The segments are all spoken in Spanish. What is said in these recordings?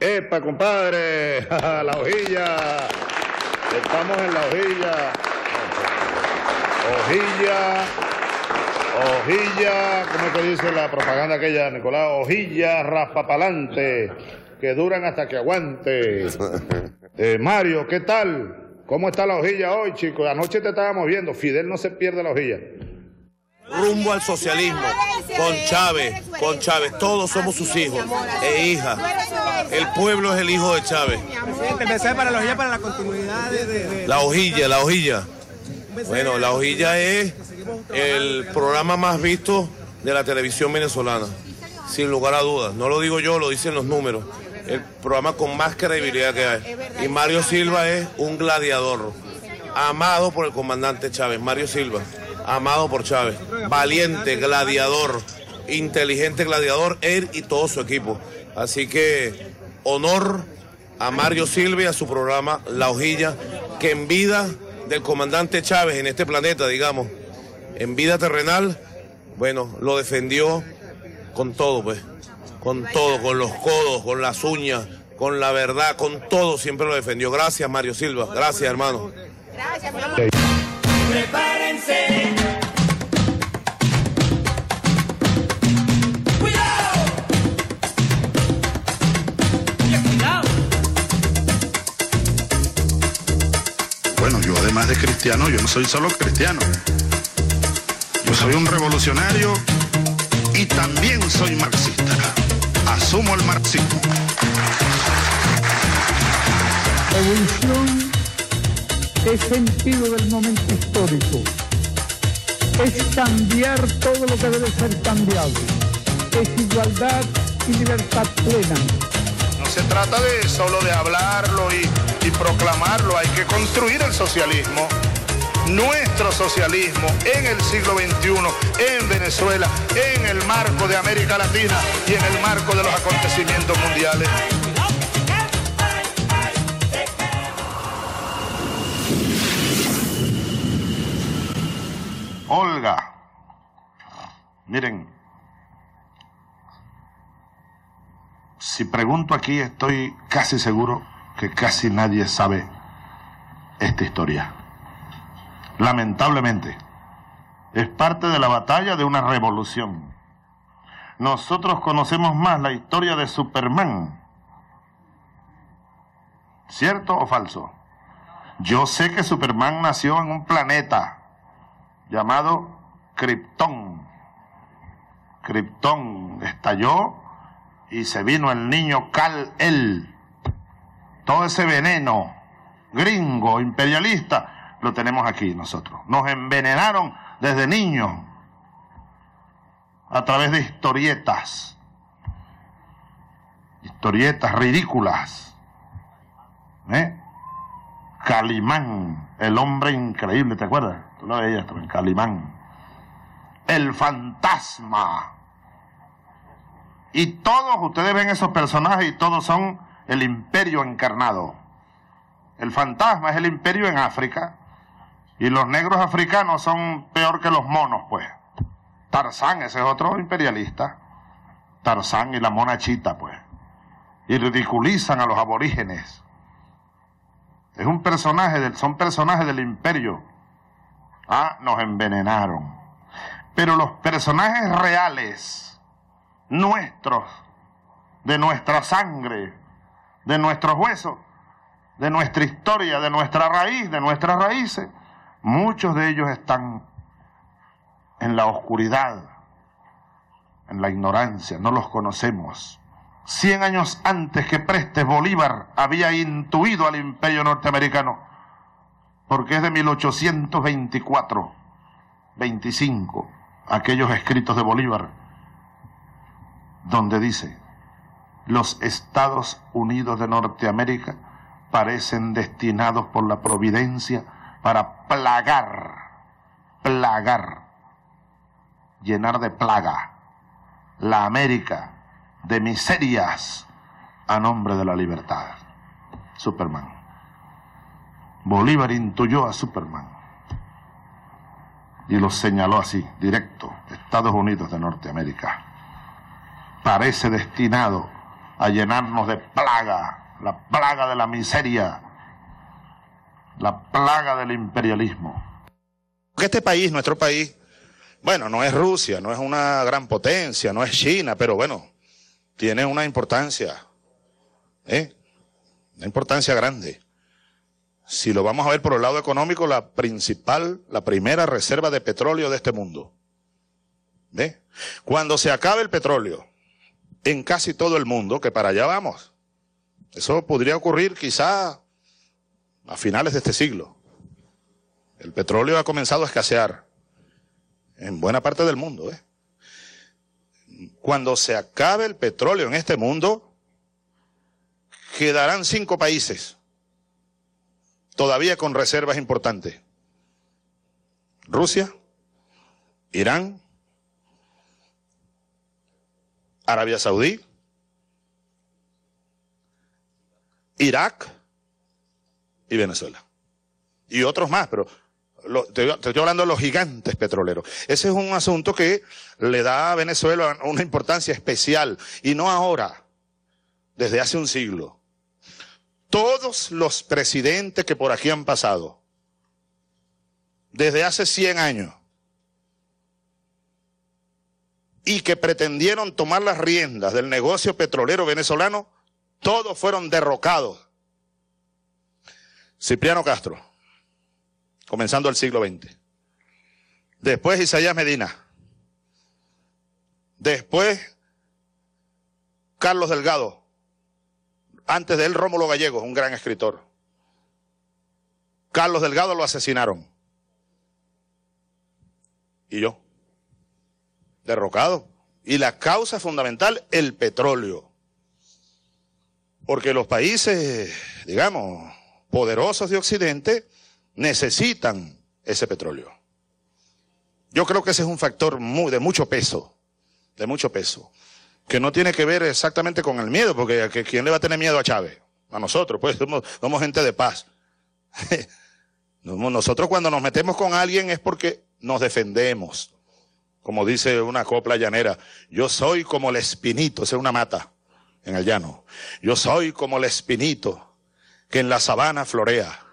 ¡Epa, compadre! ¡La hojilla! Estamos en la hojilla. Hojilla, hojilla, ¿cómo te dice la propaganda aquella, Nicolás? Hojilla, raspapalante, que duran hasta que aguante. Eh, Mario, ¿qué tal? ¿Cómo está la hojilla hoy, chicos? Anoche te estábamos viendo. Fidel no se pierde la hojilla rumbo al socialismo, con Chávez, con Chávez, todos somos sus hijos e hijas. El pueblo es el hijo de Chávez. la hojilla, la La hojilla, la hojilla. Bueno, la hojilla es el programa más visto de la televisión venezolana, sin lugar a dudas. No lo digo yo, lo dicen los números. El programa con más credibilidad que hay. Y Mario Silva es un gladiador, amado por el comandante Chávez, Mario Silva amado por Chávez. Valiente, gladiador, inteligente gladiador, él y todo su equipo. Así que honor a Mario Silva y a su programa La Hojilla, que en vida del comandante Chávez en este planeta, digamos, en vida terrenal, bueno, lo defendió con todo, pues, con todo, con los codos, con las uñas, con la verdad, con todo, siempre lo defendió. Gracias, Mario Silva. Gracias, hermano. Gracias, Prepárense. de cristiano, yo no soy solo cristiano. Yo soy un revolucionario y también soy marxista. Asumo el marxismo. Evolución es sentido del momento histórico. Es cambiar todo lo que debe ser cambiado. Es igualdad y libertad plena. No se trata de solo de hablarlo y proclamarlo, hay que construir el socialismo, nuestro socialismo en el siglo XXI, en Venezuela, en el marco de América Latina y en el marco de los acontecimientos mundiales. Olga, miren, si pregunto aquí estoy casi seguro que casi nadie sabe esta historia. Lamentablemente, es parte de la batalla de una revolución. Nosotros conocemos más la historia de Superman. ¿Cierto o falso? Yo sé que Superman nació en un planeta llamado Krypton. Krypton estalló y se vino el niño Kal-El todo ese veneno gringo, imperialista, lo tenemos aquí nosotros. Nos envenenaron desde niños a través de historietas, historietas ridículas. ¿Eh? Calimán, el hombre increíble, ¿te acuerdas? lo veías también, Calimán. El fantasma. Y todos, ustedes ven esos personajes y todos son el imperio encarnado. El fantasma es el imperio en África y los negros africanos son peor que los monos, pues. Tarzán, ese es otro imperialista. Tarzán y la mona chita, pues. Y ridiculizan a los aborígenes. Es un personaje del, son personajes del imperio. Ah, nos envenenaron. Pero los personajes reales, nuestros, de nuestra sangre, de nuestros huesos, de nuestra historia, de nuestra raíz, de nuestras raíces. Muchos de ellos están en la oscuridad, en la ignorancia, no los conocemos. Cien años antes que Prestes Bolívar había intuido al imperio norteamericano, porque es de 1824, 25, aquellos escritos de Bolívar, donde dice, los Estados Unidos de Norteamérica parecen destinados por la providencia para plagar, plagar, llenar de plaga la América de miserias a nombre de la libertad. Superman. Bolívar intuyó a Superman y lo señaló así, directo, Estados Unidos de Norteamérica. Parece destinado a llenarnos de plaga, la plaga de la miseria, la plaga del imperialismo. Porque este país, nuestro país, bueno, no es Rusia, no es una gran potencia, no es China, pero bueno, tiene una importancia, ¿eh? una importancia grande. Si lo vamos a ver por el lado económico, la principal, la primera reserva de petróleo de este mundo. ¿Ve? Cuando se acabe el petróleo, en casi todo el mundo que para allá vamos. Eso podría ocurrir quizá a finales de este siglo. El petróleo ha comenzado a escasear en buena parte del mundo. ¿eh? Cuando se acabe el petróleo en este mundo, quedarán cinco países todavía con reservas importantes. Rusia, Irán, Arabia Saudí, Irak y Venezuela. Y otros más, pero estoy hablando de los gigantes petroleros. Ese es un asunto que le da a Venezuela una importancia especial, y no ahora, desde hace un siglo. Todos los presidentes que por aquí han pasado, desde hace 100 años, y que pretendieron tomar las riendas del negocio petrolero venezolano, todos fueron derrocados. Cipriano Castro, comenzando el siglo XX. Después Isaías Medina. Después Carlos Delgado. Antes de él Rómulo Gallegos, un gran escritor. Carlos Delgado lo asesinaron. ¿Y yo? derrocado. Y la causa fundamental, el petróleo. Porque los países, digamos, poderosos de Occidente necesitan ese petróleo. Yo creo que ese es un factor de mucho peso, de mucho peso, que no tiene que ver exactamente con el miedo, porque ¿quién le va a tener miedo a Chávez? A nosotros, pues somos, somos gente de paz. nosotros cuando nos metemos con alguien es porque nos defendemos, como dice una copla llanera, yo soy como el espinito, esa es una mata en el llano. Yo soy como el espinito que en la sabana florea.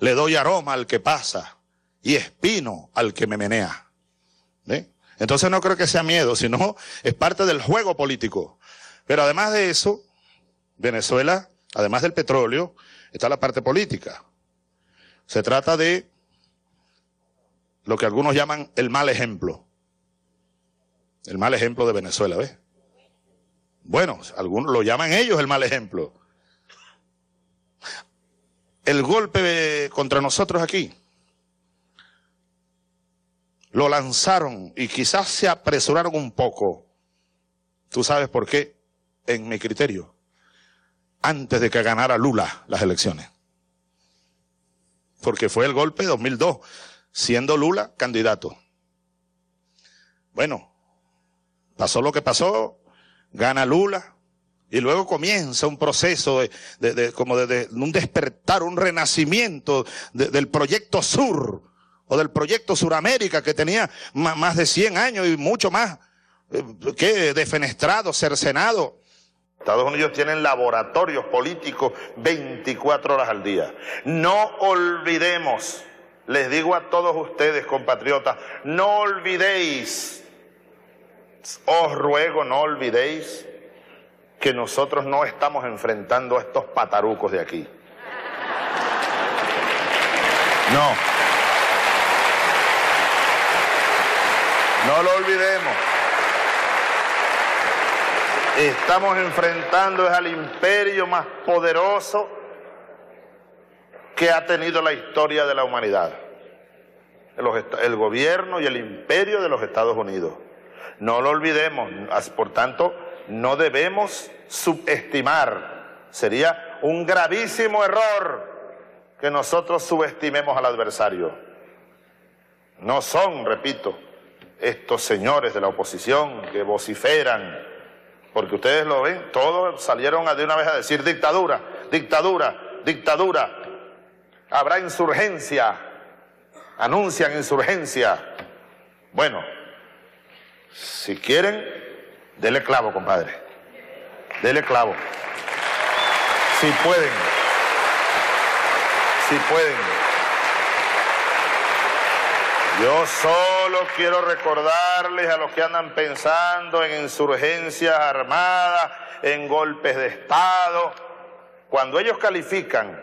Le doy aroma al que pasa y espino al que me menea. Entonces no creo que sea miedo, sino es parte del juego político. Pero además de eso, Venezuela, además del petróleo, está la parte política. Se trata de lo que algunos llaman el mal ejemplo. El mal ejemplo de Venezuela, ¿ves? Bueno, algunos lo llaman ellos el mal ejemplo. El golpe contra nosotros aquí lo lanzaron y quizás se apresuraron un poco. ¿Tú sabes por qué? En mi criterio. Antes de que ganara Lula las elecciones. Porque fue el golpe de 2002, siendo Lula candidato. Bueno, Pasó lo que pasó, gana Lula, y luego comienza un proceso de, como de, un despertar, un renacimiento del proyecto sur o del proyecto Suramérica que tenía más, de 100 años y mucho más eh, que defenestrado, cercenado. Estados Unidos tienen laboratorios políticos 24 horas al día. No olvidemos, les digo a todos ustedes, compatriotas, no olvidéis os ruego no olvidéis que nosotros no estamos enfrentando a estos patarucos de aquí. No. No lo olvidemos. Estamos enfrentando al imperio más poderoso que ha tenido la historia de la humanidad. El, el gobierno y el imperio de los Estados Unidos. No lo olvidemos, por tanto, no debemos subestimar. Sería un gravísimo error que nosotros subestimemos al adversario. No son, repito, estos señores de la oposición que vociferan, porque ustedes lo ven, todos salieron de una vez a decir dictadura, dictadura, dictadura. Habrá insurgencia, anuncian insurgencia. Bueno, si quieren, dele clavo, compadre. Dele clavo. Si pueden. Si pueden. Yo solo quiero recordarles a los que andan pensando en insurgencias armadas, en golpes de Estado, cuando ellos califican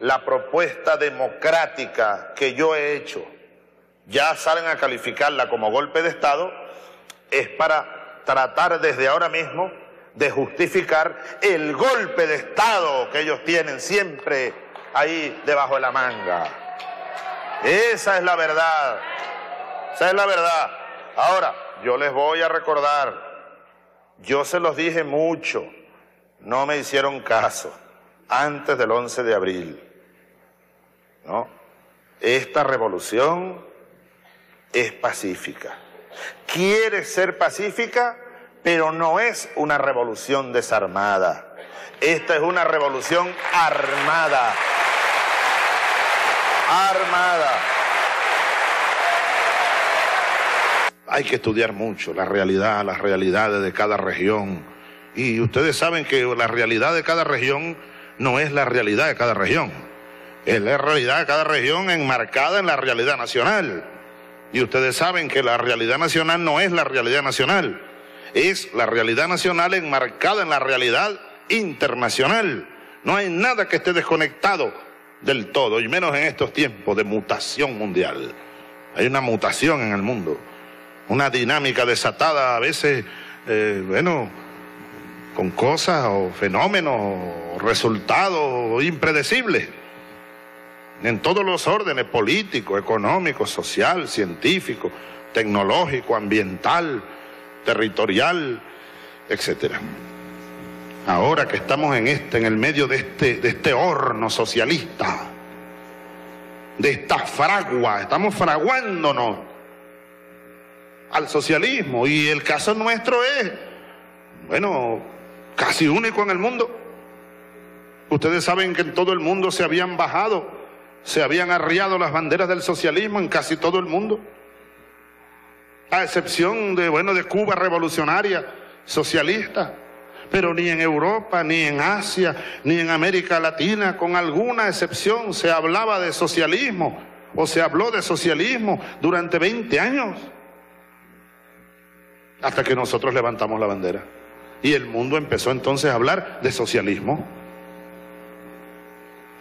la propuesta democrática que yo he hecho, ya salen a calificarla como golpe de Estado es para tratar desde ahora mismo de justificar el golpe de Estado que ellos tienen siempre ahí debajo de la manga. Esa es la verdad. Esa es la verdad. Ahora, yo les voy a recordar, yo se los dije mucho, no me hicieron caso antes del 11 de abril. ¿No? Esta revolución es pacífica. Quiere ser pacífica, pero no es una revolución desarmada. Esta es una revolución armada. Armada. Hay que estudiar mucho la realidad, las realidades de cada región. Y ustedes saben que la realidad de cada región no es la realidad de cada región. Es la realidad de cada región enmarcada en la realidad nacional. Y ustedes saben que la realidad nacional no es la realidad nacional, es la realidad nacional enmarcada en la realidad internacional. No hay nada que esté desconectado del todo, y menos en estos tiempos de mutación mundial. Hay una mutación en el mundo, una dinámica desatada a veces, eh, bueno, con cosas o fenómenos o resultados impredecibles en todos los órdenes político, económico, social, científico, tecnológico, ambiental, territorial, etcétera. Ahora que estamos en este, en el medio de este, de este horno socialista, de esta fragua, estamos fraguándonos al socialismo. Y el caso nuestro es, bueno, casi único en el mundo. Ustedes saben que en todo el mundo se habían bajado se habían arriado las banderas del socialismo en casi todo el mundo, a excepción de, bueno, de Cuba revolucionaria, socialista, pero ni en Europa, ni en Asia, ni en América Latina, con alguna excepción, se hablaba de socialismo o se habló de socialismo durante 20 años, hasta que nosotros levantamos la bandera. Y el mundo empezó entonces a hablar de socialismo.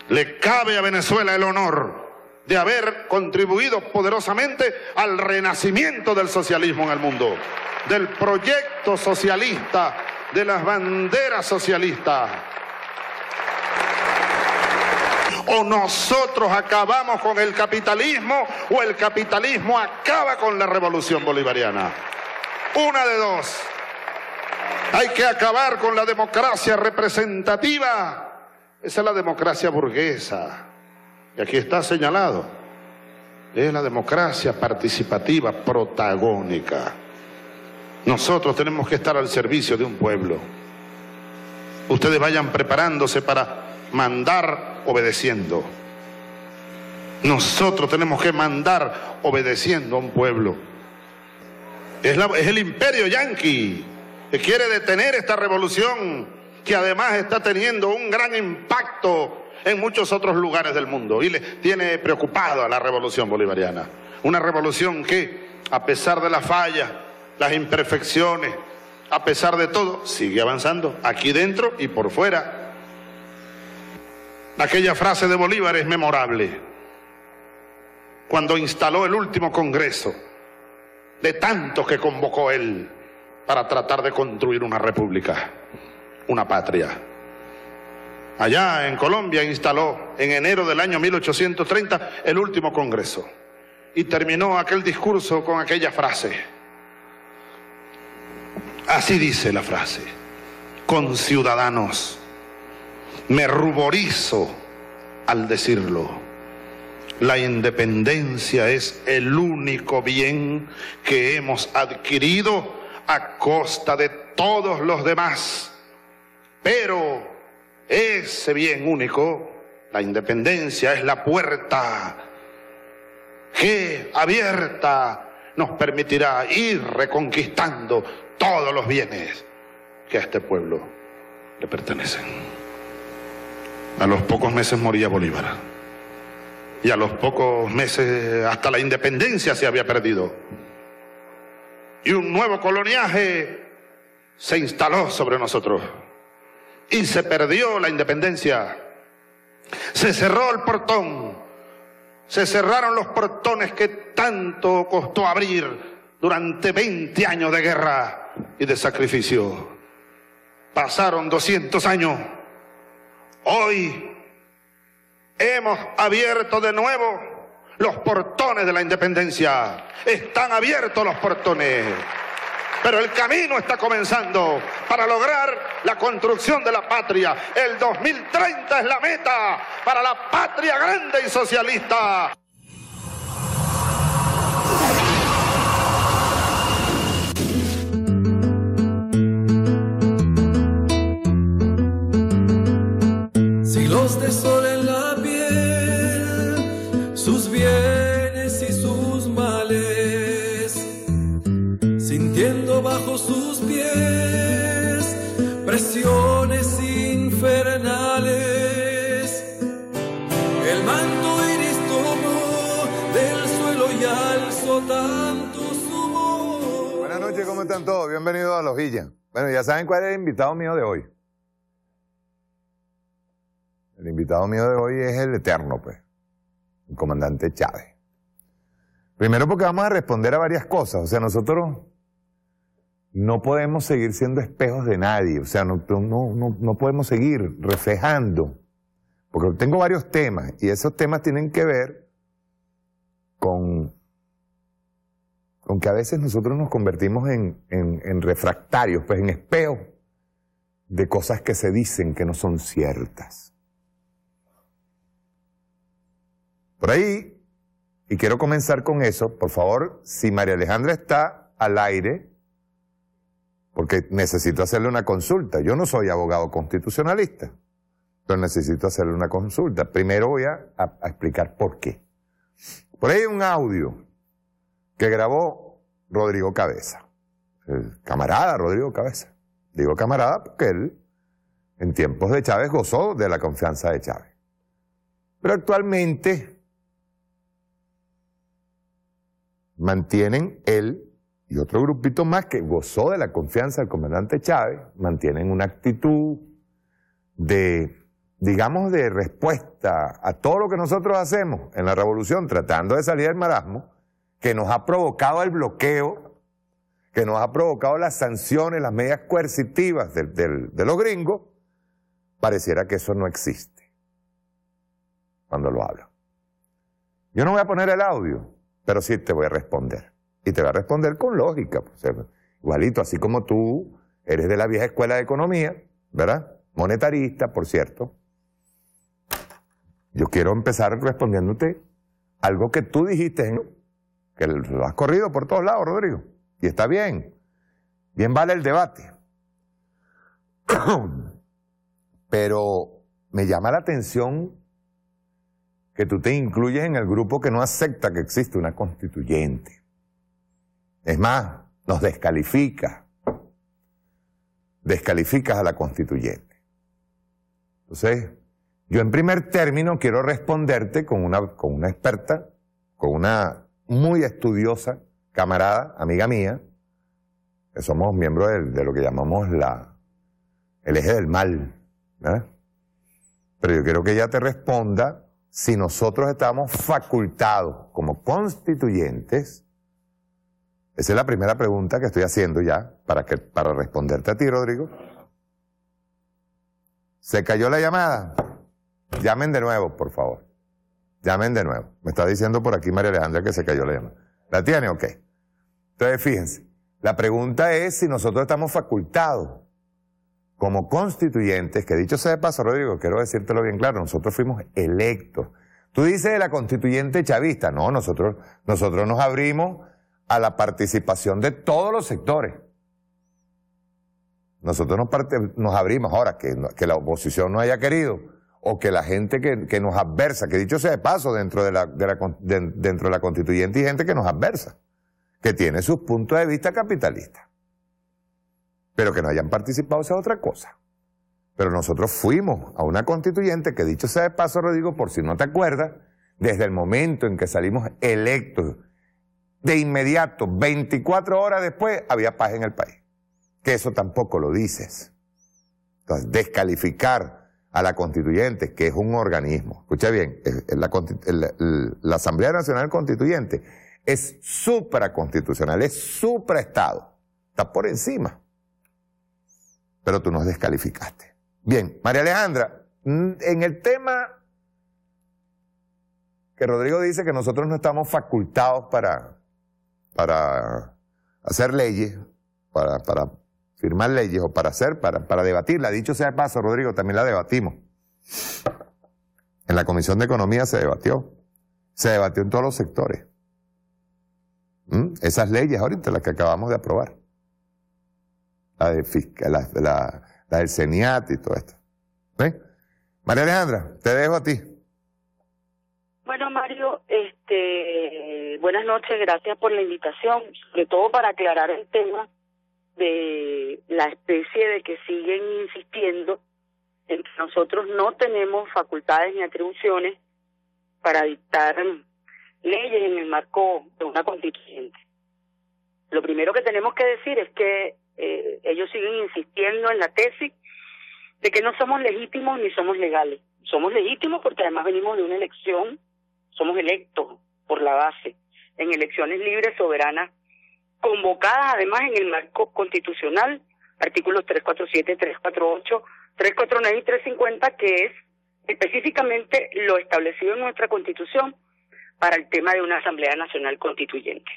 Le cabe a Venezuela el honor de haber contribuido poderosamente al renacimiento del socialismo en el mundo, del proyecto socialista, de las banderas socialistas. O nosotros acabamos con el capitalismo o el capitalismo acaba con la revolución bolivariana. Una de dos. Hay que acabar con la democracia representativa esa es la democracia burguesa, y aquí está señalado. Es la democracia participativa, protagónica. Nosotros tenemos que estar al servicio de un pueblo. Ustedes vayan preparándose para mandar obedeciendo. Nosotros tenemos que mandar obedeciendo a un pueblo. Es, es el imperio yanqui que quiere detener esta revolución que además está teniendo un gran impacto en muchos otros lugares del mundo y le tiene preocupado a la revolución bolivariana. Una revolución que, a pesar de las fallas, las imperfecciones, a pesar de todo, sigue avanzando aquí dentro y por fuera. Aquella frase de Bolívar es memorable, cuando instaló el último congreso de tantos que convocó él para tratar de construir una república una patria. Allá en Colombia instaló en enero del año 1830 el último Congreso y terminó aquel discurso con aquella frase. Así dice la frase, con ciudadanos. Me ruborizo al decirlo. La independencia es el único bien que hemos adquirido a costa de todos los demás pero ese bien único, la independencia, es la puerta que abierta nos permitirá ir reconquistando todos los bienes que a este pueblo le pertenecen. A los pocos meses moría Bolívar. Y a los pocos meses hasta la independencia se había perdido. Y un nuevo coloniaje se instaló sobre nosotros y se perdió la independencia. Se cerró el portón, se cerraron los portones que tanto costó abrir durante 20 años de guerra y de sacrificio. Pasaron 200 años. Hoy hemos abierto de nuevo los portones de la independencia. Están abiertos los portones pero el camino está comenzando para lograr la construcción de la patria. El 2030 es la meta para la patria grande y socialista. Si los todos? Bienvenidos a Los Villas. Bueno, ya saben cuál es el invitado mío de hoy. El invitado mío de hoy es el eterno, pues, el comandante Chávez. Primero porque vamos a responder a varias cosas. O sea, nosotros no podemos seguir siendo espejos de nadie. O sea, no podemos seguir reflejando. Porque tengo varios temas y esos temas tienen que ver con aunque a veces nosotros nos convertimos en, refractarios, pues en espeos de cosas que se dicen que no son ciertas. Por ahí, y quiero comenzar con eso, por favor, si María Alejandra está al aire, porque necesito hacerle una consulta, yo no soy abogado constitucionalista, pero necesito hacerle una consulta. Primero voy a, a explicar por qué. Por ahí hay un audio que grabó Rodrigo Cabeza, el camarada Rodrigo Cabeza. Digo camarada porque él en tiempos de Chávez gozó de la confianza de Chávez. Pero actualmente mantienen él y otro grupito más que gozó de la confianza del comandante Chávez, mantienen una actitud de, digamos, de respuesta a todo lo que nosotros hacemos en la revolución, tratando de salir del marasmo, que nos ha provocado el bloqueo, que nos ha provocado las sanciones, las medidas coercitivas de, los gringos, pareciera que eso no existe cuando lo hablo. Yo no voy a poner el audio, pero sí te voy a responder. Y te voy a responder con lógica. Pues, igualito, así como tú eres de la vieja escuela de economía, ¿verdad? Monetarista, por cierto. Yo quiero empezar respondiéndote algo que tú dijiste en que lo has corrido por todos lados, Rodrigo, y está bien, bien vale el debate. Pero me llama la atención que tú te incluyes en el grupo que no acepta que existe una constituyente. Es más, nos descalifica. Descalificas a la constituyente. Entonces, yo en primer término quiero responderte con una, con una experta, con una muy estudiosa, camarada, amiga mía, que somos miembros de, lo que llamamos la, el eje del mal. Pero yo quiero que ella te responda si nosotros estamos facultados como constituyentes. Esa es la primera pregunta que estoy haciendo ya para, que, para responderte a ti, Rodrigo. Se cayó la llamada. Llamen de nuevo, por favor. Llamen de nuevo. Me está diciendo por aquí María Alejandra que se cayó la llamada. ¿La tiene? Ok. Entonces, fíjense, la pregunta es si nosotros estamos facultados como constituyentes, que dicho sea de paso, Rodrigo, quiero decírtelo bien claro, nosotros fuimos electos. Tú dices de la constituyente chavista, no, nosotros, nosotros nos abrimos a la participación de todos los sectores. Nosotros nos, abrimos, ahora que, que la oposición no haya querido, o que la gente que, nos adversa, que dicho sea de paso dentro de la, constituyente y gente que nos adversa, que tiene sus puntos de vista capitalistas, pero que no hayan participado esa es otra cosa. Pero nosotros fuimos a una constituyente que dicho sea de paso, Rodrigo, por si no te acuerdas, desde el momento en que salimos electos, de inmediato, 24 horas después, había paz en el país. Que eso tampoco lo dices. Entonces, descalificar a la constituyente, que es un organismo. Escucha bien, la, Asamblea Nacional Constituyente es supraconstitucional, es supraestado, está por encima. Pero tú nos descalificaste. Bien, María Alejandra, mm, en el tema que Rodrigo dice que nosotros no estamos facultados para, para hacer leyes, para firmar leyes o para hacer, para, para debatirla. Dicho sea de paso, Rodrigo, también la debatimos. En la Comisión de Economía se debatió. Se debatió en todos los sectores. ¿Mm? Esas leyes ahorita, las que acabamos de aprobar. La, de la, del CENIAT y todo esto. María Alejandra, te dejo a ti. Bueno, Mario, este, buenas noches, gracias por la invitación, sobre todo para aclarar el tema de la especie de que siguen insistiendo en que nosotros no tenemos facultades ni atribuciones para dictar leyes en el marco de una constituyente. Lo primero que tenemos que decir es que eh, ellos siguen insistiendo en la tesis de que no somos legítimos ni somos legales. Somos legítimos porque además venimos de una elección, somos electos por la base, en elecciones libres, soberanas convocadas además en el marco constitucional, artículos 347, 348, 349 y 350, que es específicamente lo establecido en nuestra constitución para el tema de una Asamblea Nacional Constituyente.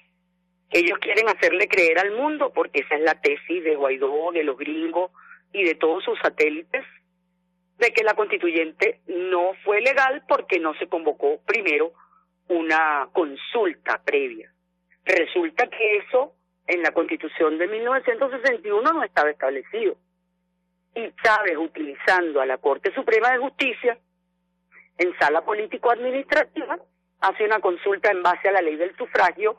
Ellos quieren hacerle creer al mundo, porque esa es la tesis de Guaidó, de los gringos y de todos sus satélites, de que la constituyente no fue legal porque no se convocó primero una consulta previa. Resulta que eso en la Constitución de 1961 no estaba establecido. Y Chávez, utilizando a la Corte Suprema de Justicia, en sala político-administrativa, hace una consulta en base a la ley del sufragio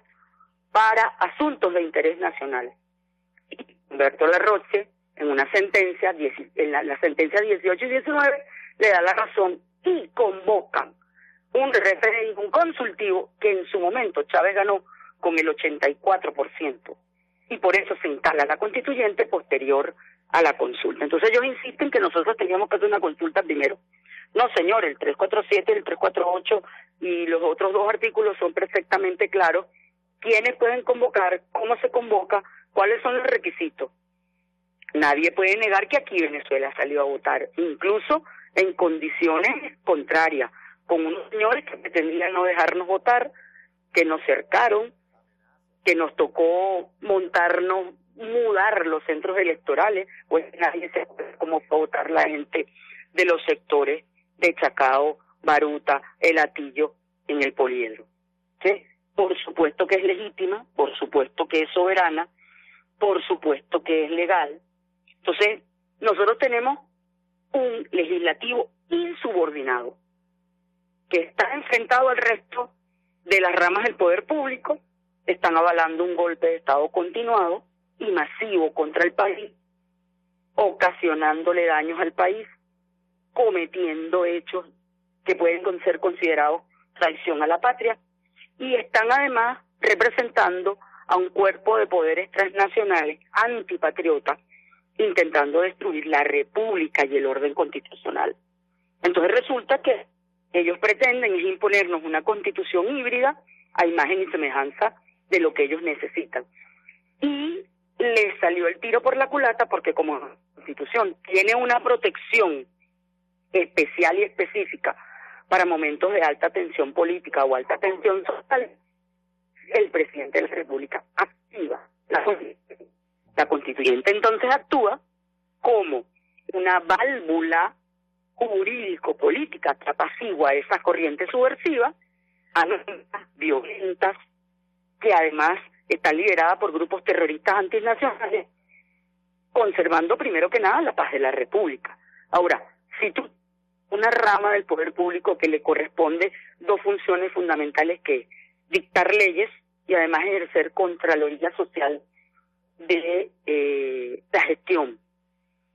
para asuntos de interés nacional. Humberto Larroche, en una sentencia, en la, la sentencia 18 y 19, le da la razón y convocan un referéndum consultivo que en su momento Chávez ganó con el 84%. Y por eso se instala la constituyente posterior a la consulta. Entonces ellos insisten que nosotros teníamos que hacer una consulta primero. No, señor, el 347, el 348 y los otros dos artículos son perfectamente claros quiénes pueden convocar, cómo se convoca, cuáles son los requisitos. Nadie puede negar que aquí Venezuela salió a votar, incluso en condiciones contrarias, con unos señores que pretendían no dejarnos votar, que nos cercaron, que nos tocó montarnos, mudar los centros electorales, pues nadie se cómo votar la gente de los sectores de Chacao, Baruta, El Atillo, en el poliedro. ¿Sí? Por supuesto que es legítima, por supuesto que es soberana, por supuesto que es legal. Entonces, nosotros tenemos un legislativo insubordinado que está enfrentado al resto de las ramas del poder público están avalando un golpe de Estado continuado y masivo contra el país, ocasionándole daños al país, cometiendo hechos que pueden ser considerados traición a la patria, y están además representando a un cuerpo de poderes transnacionales antipatriotas intentando destruir la república y el orden constitucional. Entonces resulta que ellos pretenden imponernos una constitución híbrida a imagen y semejanza de lo que ellos necesitan. Y les salió el tiro por la culata porque como Constitución tiene una protección especial y específica para momentos de alta tensión política o alta tensión social, el presidente de la República activa la, la constituyente entonces actúa como una válvula jurídico-política que a esas corrientes subversivas, a violentas, que además está liderada por grupos terroristas antinacionales, conservando primero que nada la paz de la República. Ahora, si tú una rama del poder público que le corresponde dos funciones fundamentales que dictar leyes y además ejercer contraloría social de eh, la gestión.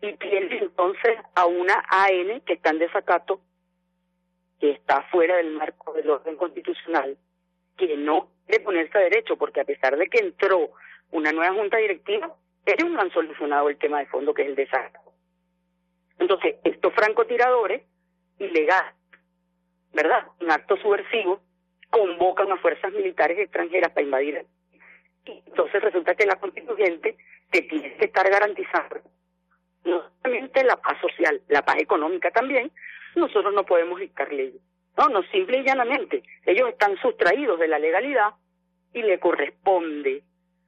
Y tiende entonces a una AN que está en desacato, que está fuera del marco del orden constitucional, que no de ponerse a derecho, porque a pesar de que entró una nueva junta directiva, ellos no han solucionado el tema de fondo que es el desastre. Entonces, estos francotiradores ilegales, ¿verdad? Un acto subversivo, convocan a fuerzas militares extranjeras para invadir. y Entonces resulta que la constituyente que tiene que estar garantizando no solamente la paz social, la paz económica también, nosotros no podemos dictar leyes. No, no, simple y llanamente. Ellos están sustraídos de la legalidad y le corresponde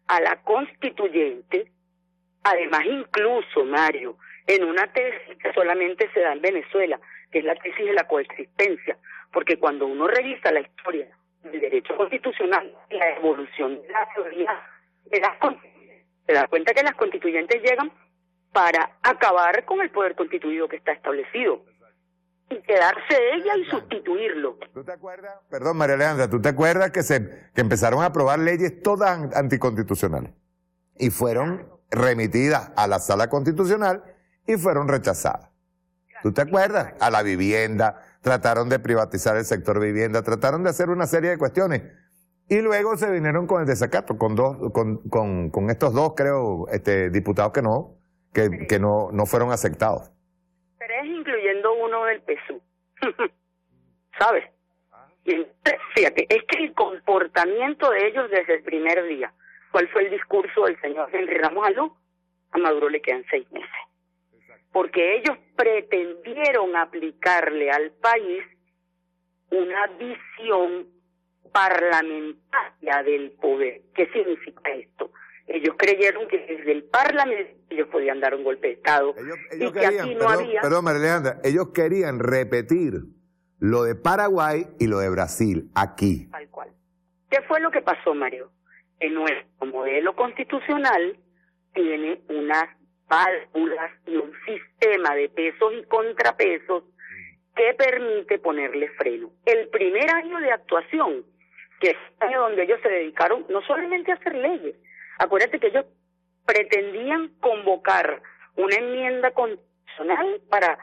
a la constituyente, además incluso, Mario, en una tesis que solamente se da en Venezuela, que es la tesis de la coexistencia, porque cuando uno revisa la historia del derecho constitucional y la evolución de la teoría se da cuenta que las constituyentes llegan para acabar con el poder constituido que está establecido y quedarse ella y sustituirlo. ¿Tú te acuerdas? Perdón, María Alejandra, ¿tú te acuerdas que se que empezaron a aprobar leyes todas anticonstitucionales y fueron remitidas a la Sala Constitucional y fueron rechazadas? ¿Tú te acuerdas? A la vivienda, trataron de privatizar el sector vivienda, trataron de hacer una serie de cuestiones. Y luego se vinieron con el desacato, con dos, con, con, estos dos, creo, este, diputados que no, que, que no, no fueron aceptados. ¿Sabes? Ah. fíjate, es que el comportamiento de ellos desde el primer día. ¿Cuál fue el discurso del señor Henry Ramos A Maduro le quedan seis meses. Porque ellos pretendieron aplicarle al país una visión parlamentaria del poder. ¿Qué significa esto? Ellos creyeron que desde el Parlamento ellos podían dar un golpe de Estado y que aquí no había... Perdón, María Alejandra, ellos querían repetir lo de Paraguay y lo de Brasil aquí. Tal cual. ¿Qué fue lo que pasó, Mario? En nuestro modelo constitucional tiene unas válvulas y un sistema de pesos y contrapesos que permite ponerle freno. El primer año de actuación, que es el año donde ellos se dedicaron no solamente a hacer leyes, Acuérdate que ellos pretendían convocar una enmienda constitucional para...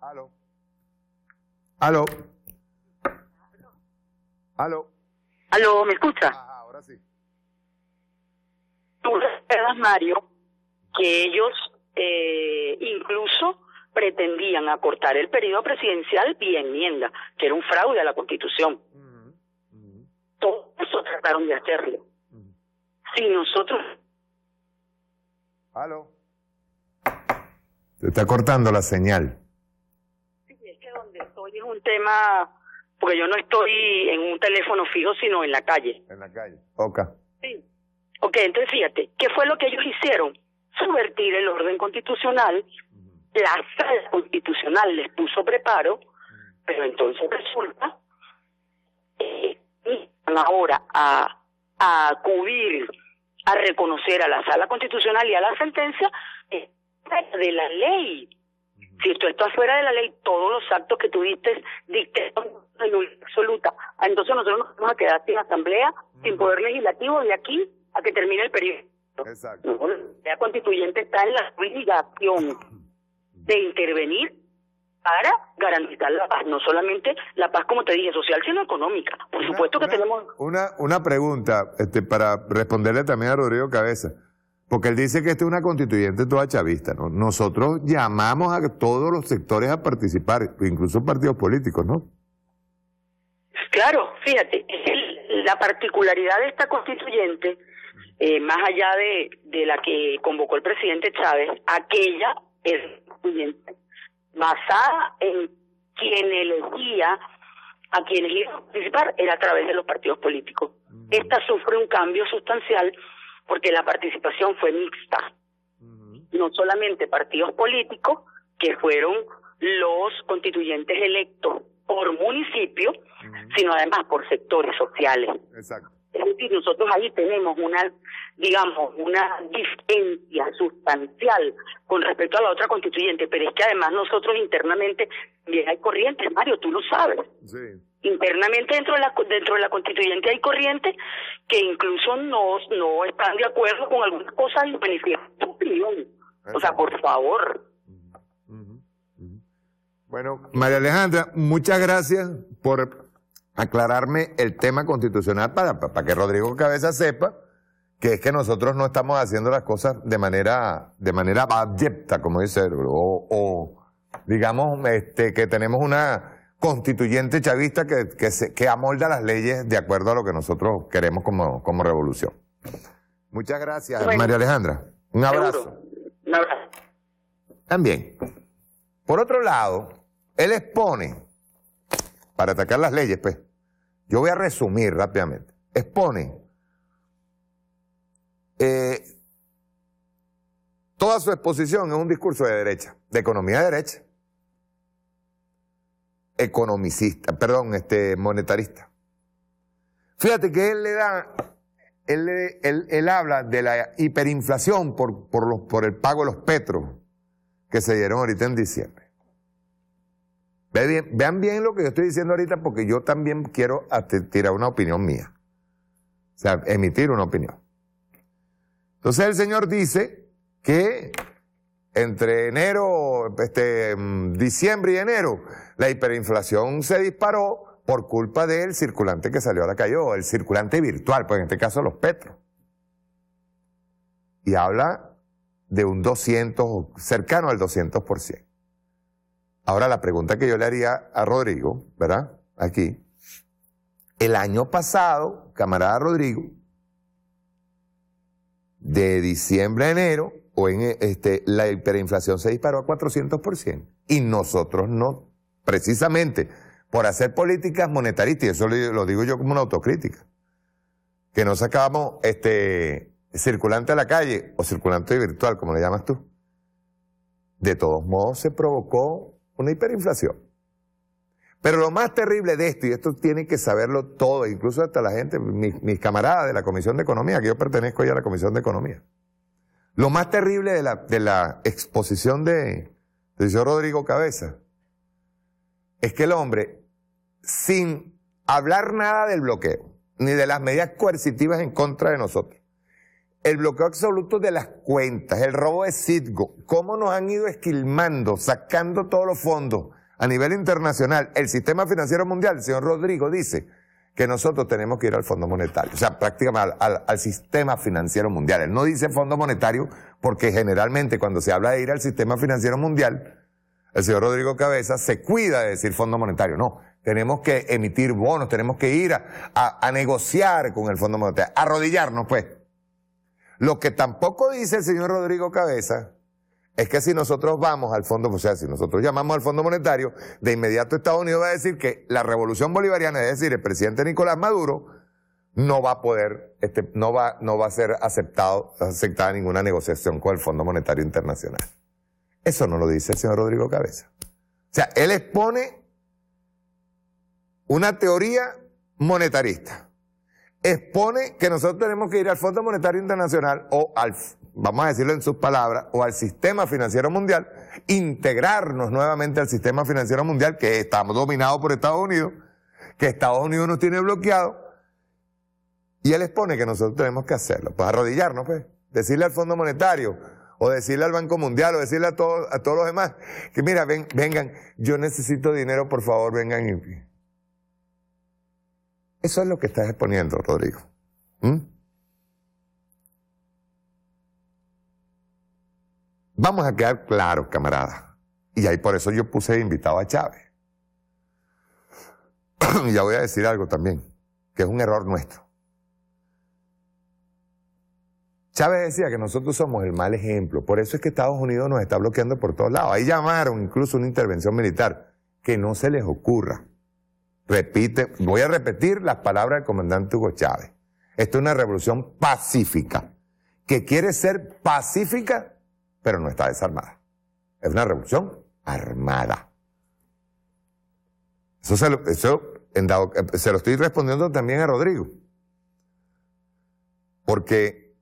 Aló. Aló. Aló. Aló, ¿me escucha? ahora sí. Tú recuerdas, Mario, que ellos eh, incluso pretendían acortar el periodo presidencial vía enmienda, que era un fraude a la Constitución. Mm eso trataron de hacerlo. sí nosotros... Aló. Se está cortando la señal. Sí, es que donde estoy es un tema, porque yo no estoy en un teléfono fijo, sino en la calle. En la calle, ok. Sí. Ok, entonces fíjate, ¿qué fue lo que ellos hicieron? Subvertir el orden constitucional, la sala constitucional les puso preparo, pero entonces resulta Ahora, a, a acudir a reconocer a la sala constitucional y a la sentencia de la ley. Si esto está fuera de la ley, todos los actos que tuviste dictaron en absoluta. Ah, entonces nosotros nos vamos a quedar sin asamblea, sin poder legislativo de aquí a que termine el periodo. Exacto. La constituyente está en la obligación de intervenir para garantizar la paz, no solamente la paz, como te dije, social, sino económica. Por supuesto que tenemos... Una, una pregunta este, para responderle también a Rodrigo Cabeza, porque él dice que esta es una constituyente toda chavista, ¿no? Nosotros llamamos a todos los sectores a participar, incluso partidos políticos, ¿no? Claro, fíjate, el, la particularidad de esta constituyente, eh, más allá de, de la que convocó el presidente Chávez, aquella es basada en quien elegía a quienes iban a participar era a través de los partidos políticos. Esta sufre un cambio sustancial porque la participación fue mixta. No solamente partidos políticos, que fueron los constituyentes electos por municipio, sino además por sectores sociales. Exacto. Es decir, nosotros ahí tenemos una, digamos, una diferencia sustancial con respecto a la otra constituyente, pero es que además nosotros internamente también hay corrientes, Mario, tú lo sabes. Internamente dentro de la dentro de la constituyente hay corrientes que incluso no no están de acuerdo con algunas cosas y de tu opinión. O sea, por favor. Bueno, María Alejandra, muchas gracias por aclararme el tema constitucional para, para que Rodrigo Cabeza sepa que es que nosotros no estamos haciendo las cosas de manera, de manera abyecta, como dice, o, o digamos este, que tenemos una constituyente chavista que, que, amolda las leyes de acuerdo a lo que nosotros queremos como, como revolución. Muchas gracias, María Alejandra. Un abrazo. Un abrazo. También. Por otro lado, él expone, para atacar las leyes, pues, yo voy a resumir rápidamente. Expone eh, toda su exposición en un discurso de derecha, de economía derecha, economicista, perdón, este monetarista. Fíjate que él le da, él, habla de la hiperinflación por el pago de los petros que se dieron ahorita en diciembre vean bien lo que yo estoy diciendo ahorita porque yo también quiero tirar una opinión mía. O sea, emitir una opinión. Entonces el Señor dice que entre enero, este, mm, diciembre y enero, la hiperinflación se disparó por culpa del circulante que salió a la calle, o el circulante virtual, pues en este caso los petros. Y habla de un 200, cercano al 200%. Ahora la pregunta que yo le haría a Rodrigo, ¿verdad? Aquí. El año pasado, camarada Rodrigo, de diciembre a enero, o en este, la hiperinflación se disparó a 400%. Y nosotros no, precisamente por hacer políticas monetaristas, y eso lo, digo yo como una autocrítica, que no sacábamos este, circulante a la calle o circulante virtual, como le llamas tú. De todos modos se provocó una hiperinflación. Pero lo más terrible de esto, y esto tiene que saberlo todo, incluso hasta la gente, mis, camaradas de la Comisión de Economía, que yo pertenezco ya a la Comisión de Economía, lo más terrible de la, exposición de, del señor Rodrigo Cabeza es que el hombre, sin hablar nada del bloqueo, ni de las medidas coercitivas en contra de nosotros, el bloqueo absoluto de las cuentas, el robo de Citgo, cómo nos han ido esquilmando, sacando todos los fondos a nivel internacional. El sistema financiero mundial, el señor Rodrigo dice que nosotros tenemos que ir al Fondo Monetario, o sea, prácticamente al, sistema financiero mundial. Él no dice Fondo Monetario porque generalmente cuando se habla de ir al sistema financiero mundial, el señor Rodrigo Cabeza se cuida de decir Fondo Monetario. No, tenemos que emitir bonos, tenemos que ir a, a negociar con el Fondo Monetario, arrodillarnos pues lo que tampoco dice el señor Rodrigo Cabeza es que si nosotros vamos al fondo, o sea, si nosotros llamamos al Fondo Monetario, de inmediato Estados Unidos va a decir que la revolución bolivariana, es decir, el presidente Nicolás Maduro, no va a poder, este, no va, no va a ser aceptado, aceptada ninguna negociación con el Fondo Monetario Internacional. Eso no lo dice el señor Rodrigo Cabeza. O sea, él expone una teoría monetarista expone que nosotros tenemos que ir al Fondo Monetario Internacional o al, vamos a decirlo en sus palabras, o al sistema financiero mundial, integrarnos nuevamente al sistema financiero mundial que está dominado por Estados Unidos, que Estados Unidos nos tiene bloqueado, y él expone que nosotros tenemos que hacerlo, pues arrodillarnos, pues, decirle al Fondo Monetario, o decirle al Banco Mundial, o decirle a, a todos los demás, que mira, vengan, yo necesito dinero, por favor, vengan y eso es lo que estás exponiendo, Rodrigo. ¿Mm? Vamos a quedar claros, camarada. Y ahí por eso yo puse invitado a Chávez. y ya voy a decir algo también, que es un error nuestro. Chávez decía que nosotros somos el mal ejemplo. Por eso es que Estados Unidos nos está bloqueando por todos lados. Ahí llamaron incluso una intervención militar. Que no se les ocurra repite, voy a repetir las palabras del comandante Hugo Chávez. Esto es una revolución pacífica, que quiere ser pacífica, pero no está desarmada. Es una revolución armada. Eso se lo, eso se lo estoy respondiendo también a Rodrigo. Porque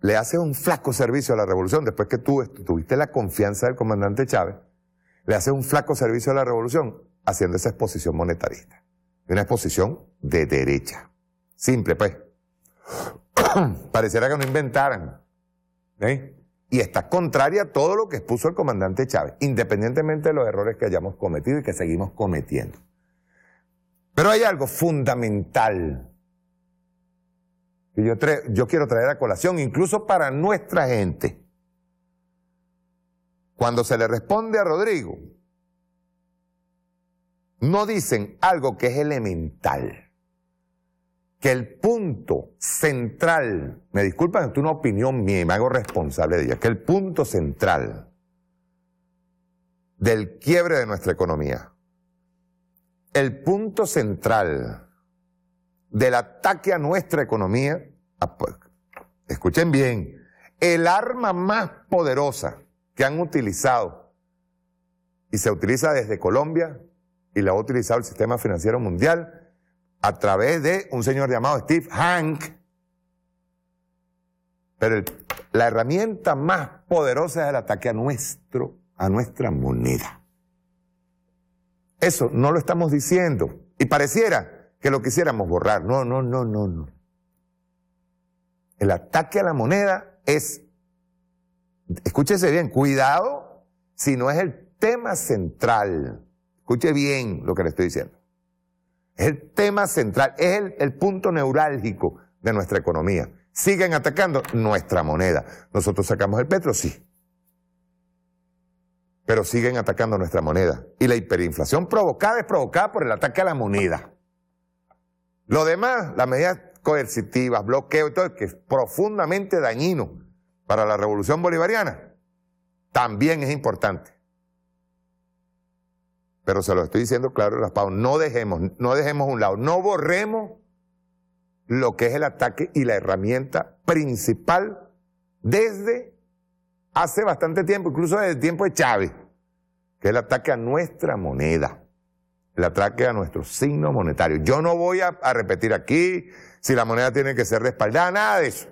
le hace un flaco servicio a la revolución, después que tú tuviste la confianza del comandante Chávez, le hace un flaco servicio a la revolución haciendo esa exposición monetarista una exposición de derecha. Simple, pues. pareciera que no inventaran. ¿eh? Y está contraria a todo lo que expuso el comandante Chávez, independientemente de los errores que hayamos cometido y que seguimos cometiendo. Pero hay algo fundamental que yo quiero traer a colación, incluso para nuestra gente. Cuando se le responde a Rodrigo, no dicen algo que es elemental, que el punto central, me disculpan, es una opinión mía y me hago responsable de ella, que el punto central del quiebre de nuestra economía, el punto central del ataque a nuestra economía, ah, pues, escuchen bien, el arma más poderosa que han utilizado y se utiliza desde Colombia y la ha utilizado el sistema financiero mundial a través de un señor llamado Steve Hank. Pero la herramienta más poderosa es el ataque a nuestro, a nuestra moneda. Eso no lo estamos diciendo. Y pareciera que lo quisiéramos borrar. No, no, no, no, no. El ataque a la moneda es, escúchese bien, cuidado si no es el tema central. Escuche bien lo que le estoy diciendo. Es el tema central, es el, punto neurálgico de nuestra economía. Siguen atacando nuestra moneda. Nosotros sacamos el petro, sí. Pero siguen atacando nuestra moneda. Y la hiperinflación provocada es provocada por el ataque a la moneda. Lo demás, las medidas coercitivas, bloqueo y todo, que es profundamente dañino para la revolución bolivariana, también es importante. Pero se lo estoy diciendo claro, no dejemos, no dejemos un lado, no borremos lo que es el ataque y la herramienta principal desde hace bastante tiempo, incluso desde el tiempo de Chávez, que es el ataque a nuestra moneda, el ataque a nuestro signo monetario. Yo no voy a, a repetir aquí si la moneda tiene que ser respaldada, nada de eso.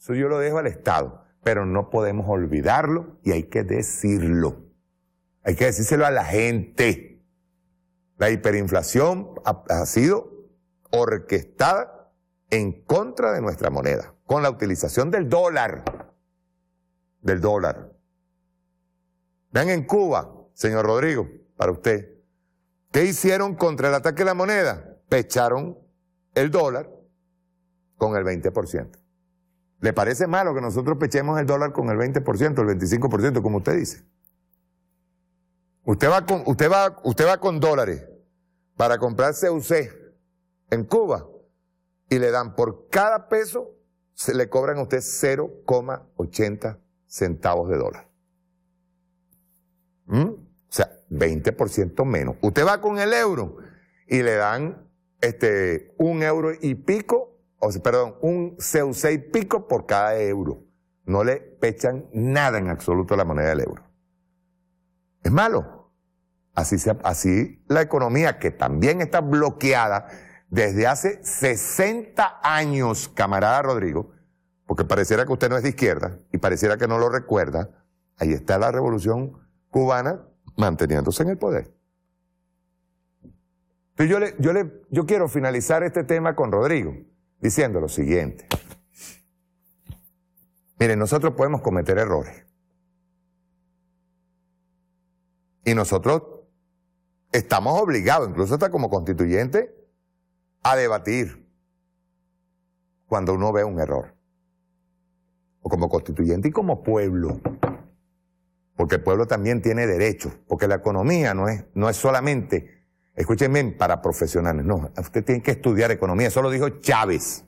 Eso yo lo dejo al Estado, pero no podemos olvidarlo y hay que decirlo. Hay que decírselo a la gente. La hiperinflación ha, sido orquestada en contra de nuestra moneda, con la utilización del dólar. Del dólar. Vean en Cuba, señor Rodrigo, para usted. ¿Qué hicieron contra el ataque a la moneda? Pecharon el dólar con el 20%. ¿Le parece malo que nosotros pechemos el dólar con el 20%, el 25%, como usted dice? Usted va con, usted va, usted va con dólares para comprar UC en Cuba y le dan por cada peso, se le cobran a usted 0,80 centavos de dólar. ¿Mm? O sea, 20% menos. Usted va con el euro y le dan este, un euro y pico, o perdón, un CUC y pico por cada euro. No le pechan nada en absoluto a la moneda del euro. Es malo. Así, la economía, que también está bloqueada desde hace 60 años, camarada Rodrigo, porque pareciera que usted no es de izquierda y pareciera que no lo recuerda, ahí está la revolución cubana manteniéndose en el poder. Entonces yo, le, yo, le, yo quiero finalizar este tema con Rodrigo, diciendo lo siguiente. Miren, nosotros podemos cometer errores. Y nosotros estamos obligados, incluso hasta como constituyente, a debatir cuando uno ve un error. O como constituyente y como pueblo. Porque el pueblo también tiene derechos. Porque la economía no es, no es solamente, escúchenme, para profesionales. No, usted tiene que estudiar economía. Eso lo dijo Chávez.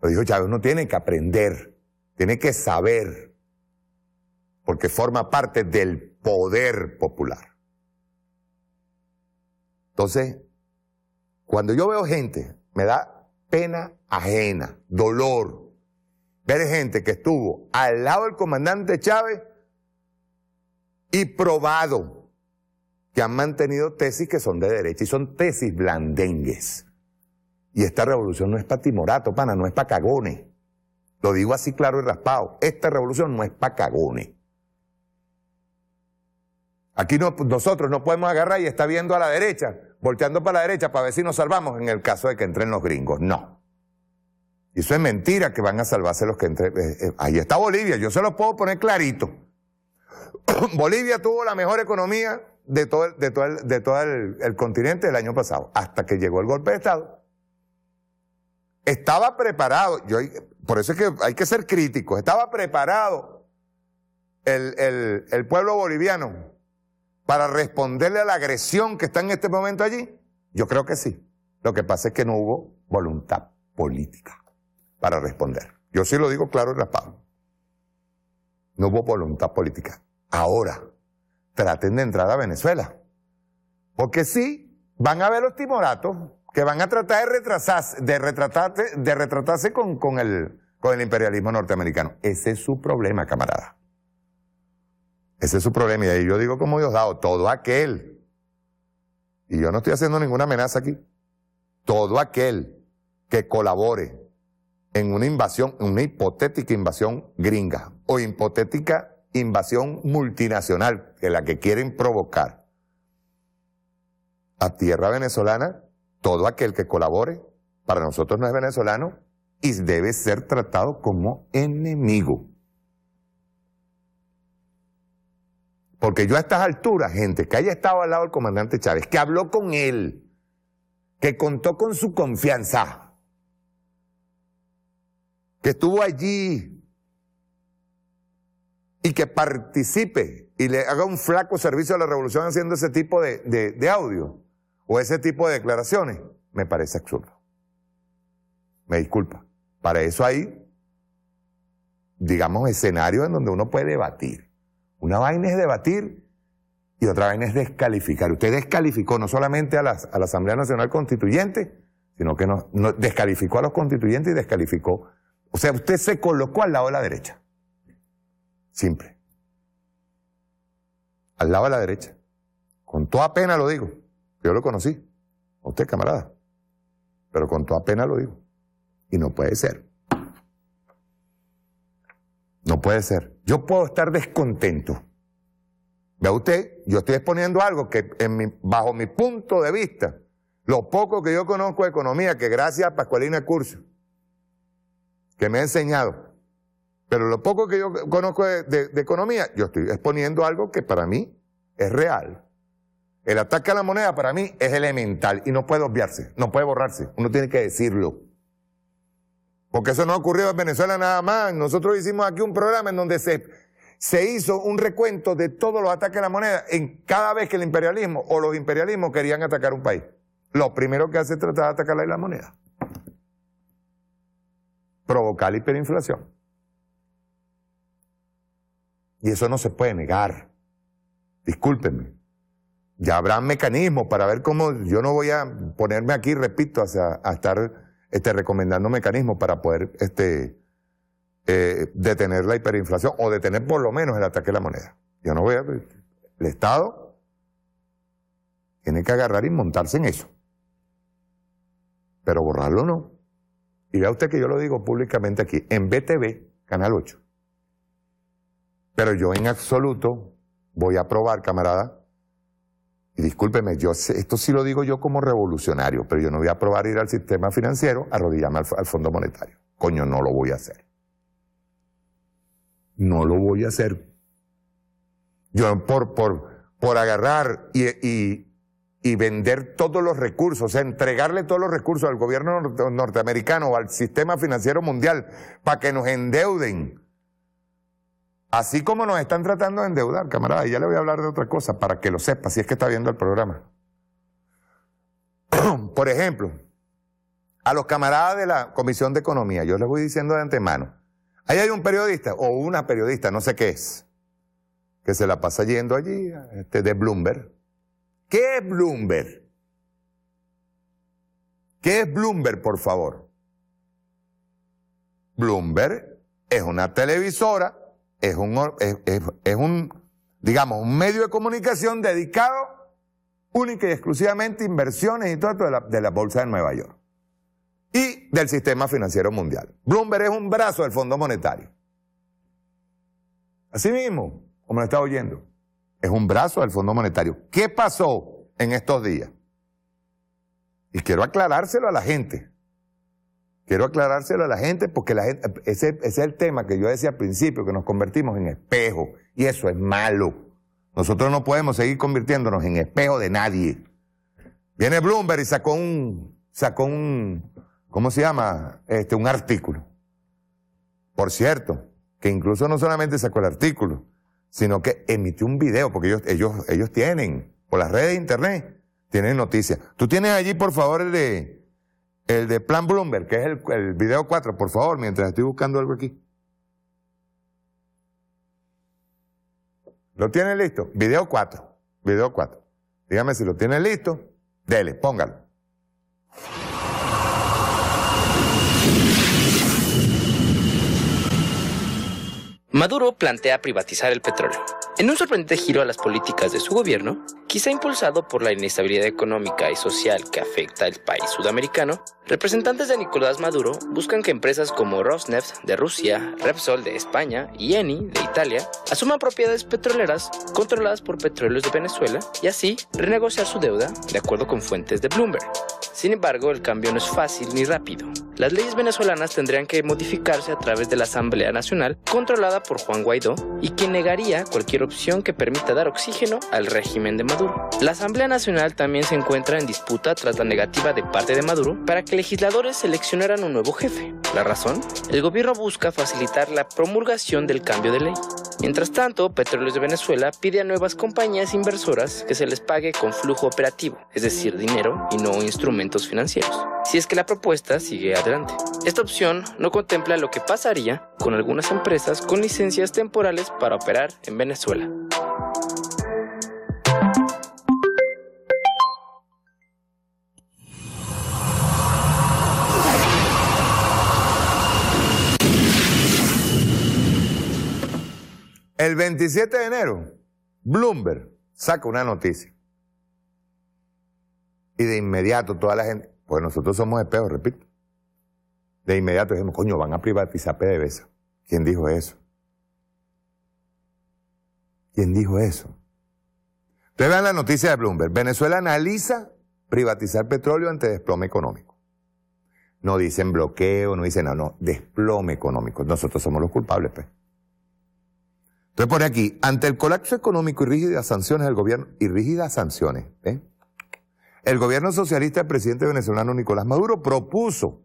Lo dijo Chávez. Uno tiene que aprender, tiene que saber. Porque forma parte del poder popular. Entonces, cuando yo veo gente, me da pena ajena, dolor. Ver gente que estuvo al lado del comandante Chávez y probado que han mantenido tesis que son de derecha y son tesis blandengues. Y esta revolución no es para timorato, pana, no es para cagones. Lo digo así claro y raspado. Esta revolución no es para cagones. Aquí nosotros no podemos agarrar y está viendo a la derecha, volteando para la derecha para ver si nos salvamos en el caso de que entren los gringos. No. Y eso es mentira que van a salvarse los que entren. Eh, eh, ahí está Bolivia, yo se lo puedo poner clarito. Bolivia tuvo la mejor economía de todo, el, continente el año pasado, hasta que llegó el golpe de Estado. Estaba preparado, por eso es que hay que ser críticos, estaba preparado el pueblo boliviano para responderle a la agresión que está en este momento allí? Yo creo que sí. Lo que pasa es que no hubo voluntad política para responder. Yo sí lo digo claro y raspado. No hubo voluntad política. Ahora, traten de entrar a Venezuela. Porque sí, van a ver los timoratos que van a tratar de retrasarse, de retratarse, de retratarse con, el, con el imperialismo norteamericano. Ese es su problema, camarada. Ese es su problema. Y ahí yo digo como Dios dado, todo aquel. Y yo no estoy haciendo ninguna amenaza aquí. Todo aquel que colabore en una invasión, una hipotética invasión gringa o hipotética invasión multinacional, que la que quieren provocar a tierra venezolana, todo aquel que colabore, para nosotros no es venezolano y debe ser tratado como enemigo. Porque yo a estas alturas, gente que haya estado al lado del comandante Chávez, que habló con él, que contó con su confianza, que estuvo allí y que participe y le haga un flaco servicio a la revolución haciendo ese tipo de, audio o ese tipo de declaraciones, me parece absurdo. Me disculpa. Para eso hay, digamos, escenarios en donde uno puede debatir. Una vaina es debatir y otra vaina es descalificar. Usted descalificó no solamente a, la Asamblea Nacional Constituyente, sino que descalificó a los constituyentes y descalificó. O sea, usted se colocó al lado de la derecha. Simple. Al lado de la derecha. Con toda pena lo digo. Yo lo conocí. usted, camarada. Pero con toda pena lo digo. Y no puede ser. No puede ser. Yo puedo estar descontento. Vea usted, yo estoy exponiendo algo que bajo mi punto de vista, lo poco que yo conozco de economía, que gracias a Pascualina Curso, que me ha enseñado, pero lo poco que yo conozco de economía, yo estoy exponiendo algo que para mí es real. El ataque a la moneda para mí es elemental y no puede obviarse, no puede borrarse, uno tiene que decirlo. Porque eso no ha ocurrido en Venezuela nada más. Nosotros hicimos aquí un programa en donde se, se hizo un recuento de todos los ataques a la moneda en cada vez que el imperialismo o los imperialismos querían atacar un país. Lo primero que hace es tratar de atacar la moneda. Provocar la hiperinflación. Y eso no se puede negar. Discúlpenme. Ya habrá mecanismos para ver cómo. Yo no voy a ponerme aquí, repito, a estar recomendando mecanismos para poder este, eh, detener la hiperinflación o detener por lo menos el ataque a la moneda. Yo no veo, el Estado tiene que agarrar y montarse en eso. Pero borrarlo no. Y vea usted que yo lo digo públicamente aquí, en BTV, Canal 8. Pero yo en absoluto voy a probar, camarada, y discúlpeme, yo esto sí lo digo yo como revolucionario, pero yo no voy a probar ir al sistema financiero, arrodillarme al, Fondo Monetario. Coño, no lo voy a hacer. No lo voy a hacer. Yo por, por, por agarrar y, y, y vender todos los recursos, o sea, entregarle todos los recursos al gobierno norteamericano o al sistema financiero mundial para que nos endeuden Así como nos están tratando de endeudar, camaradas, y ya le voy a hablar de otra cosa para que lo sepa, si es que está viendo el programa. Por ejemplo, a los camaradas de la Comisión de Economía, yo les voy diciendo de antemano, ahí hay un periodista o una periodista, no sé qué es, que se la pasa yendo allí, este, de Bloomberg. ¿Qué es Bloomberg? ¿Qué es Bloomberg, por favor? Bloomberg es una televisora es un, es, un, digamos, un medio de comunicación dedicado única y exclusivamente inversiones y todo esto de la, de la Bolsa de Nueva York y del sistema financiero mundial. Bloomberg es un brazo del Fondo Monetario. Así mismo, como lo está oyendo, es un brazo del Fondo Monetario. ¿Qué pasó en estos días? Y quiero aclarárselo a la gente. Quiero aclarárselo a la gente porque ese, es el tema que yo decía al principio, que nos convertimos en espejo y eso es malo. Nosotros no podemos seguir convirtiéndonos en espejo de nadie. Viene Bloomberg y sacó un, sacó un, ¿cómo se llama? Este, un artículo. Por cierto, que incluso no solamente sacó el artículo, sino que emitió un video, porque ellos, ellos, ellos tienen, o las redes de internet, tienen noticias. Tú tienes allí, por favor, el de el de Plan Bloomberg, que es el, video 4, por favor, mientras estoy buscando algo aquí. ¿Lo tiene listo? Video 4. Video 4. Dígame si lo tiene listo. Dele, póngalo. Maduro plantea privatizar el petróleo. En un sorprendente giro a las políticas de su gobierno, Quizá impulsado por la inestabilidad económica y social que afecta al país sudamericano, representantes de Nicolás Maduro buscan que empresas como Rosneft de Rusia, Repsol de España y Eni de Italia asuman propiedades petroleras controladas por Petróleos de Venezuela y así renegociar su deuda de acuerdo con fuentes de Bloomberg. Sin embargo, el cambio no es fácil ni rápido. Las leyes venezolanas tendrían que modificarse a través de la Asamblea Nacional, controlada por Juan Guaidó, y que negaría cualquier opción que permita dar oxígeno al régimen de Maduro. La Asamblea Nacional también se encuentra en disputa tras la negativa de parte de Maduro para que legisladores seleccionaran un nuevo jefe. ¿La razón? El gobierno busca facilitar la promulgación del cambio de ley. Mientras tanto, Petróleos de Venezuela pide a nuevas compañías inversoras que se les pague con flujo operativo, es decir, dinero y no instrumentos financieros, si es que la propuesta sigue adelante. Esta opción no contempla lo que pasaría con algunas empresas con licencias temporales para operar en Venezuela. El 27 de enero, Bloomberg saca una noticia. Y de inmediato toda la gente, pues nosotros somos espejos, repito. De inmediato dijimos, coño, van a privatizar PDVSA. ¿Quién dijo eso? ¿Quién dijo eso? Ustedes vean la noticia de Bloomberg. Venezuela analiza privatizar petróleo ante desplome económico. No dicen bloqueo, no dicen, no, no, desplome económico. Nosotros somos los culpables, pues. Entonces pone aquí, ante el colapso económico y rígidas sanciones del gobierno, y rígidas sanciones, ¿eh? el gobierno socialista del presidente venezolano Nicolás Maduro propuso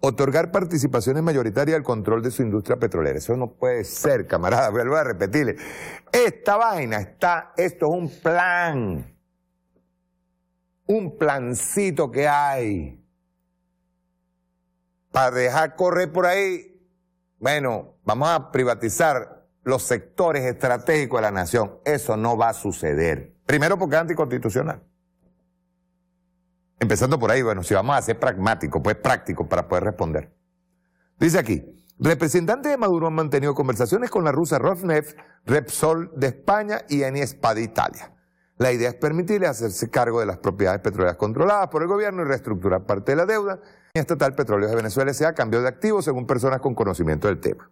otorgar participaciones mayoritarias al control de su industria petrolera. Eso no puede ser, camarada, vuelvo a repetirle. Esta vaina está, esto es un plan, un plancito que hay para dejar correr por ahí. Bueno, vamos a privatizar los sectores estratégicos de la nación. Eso no va a suceder. Primero porque es anticonstitucional. Empezando por ahí, bueno, si vamos a ser pragmáticos, pues práctico para poder responder. Dice aquí, representantes de Maduro han mantenido conversaciones con la rusa Rosneft, Repsol de España y Eniespa de Italia. La idea es permitirle hacerse cargo de las propiedades petroleras controladas por el gobierno y reestructurar parte de la deuda. Y estatal Petróleos de Venezuela se ha cambiado de activo según personas con conocimiento del tema.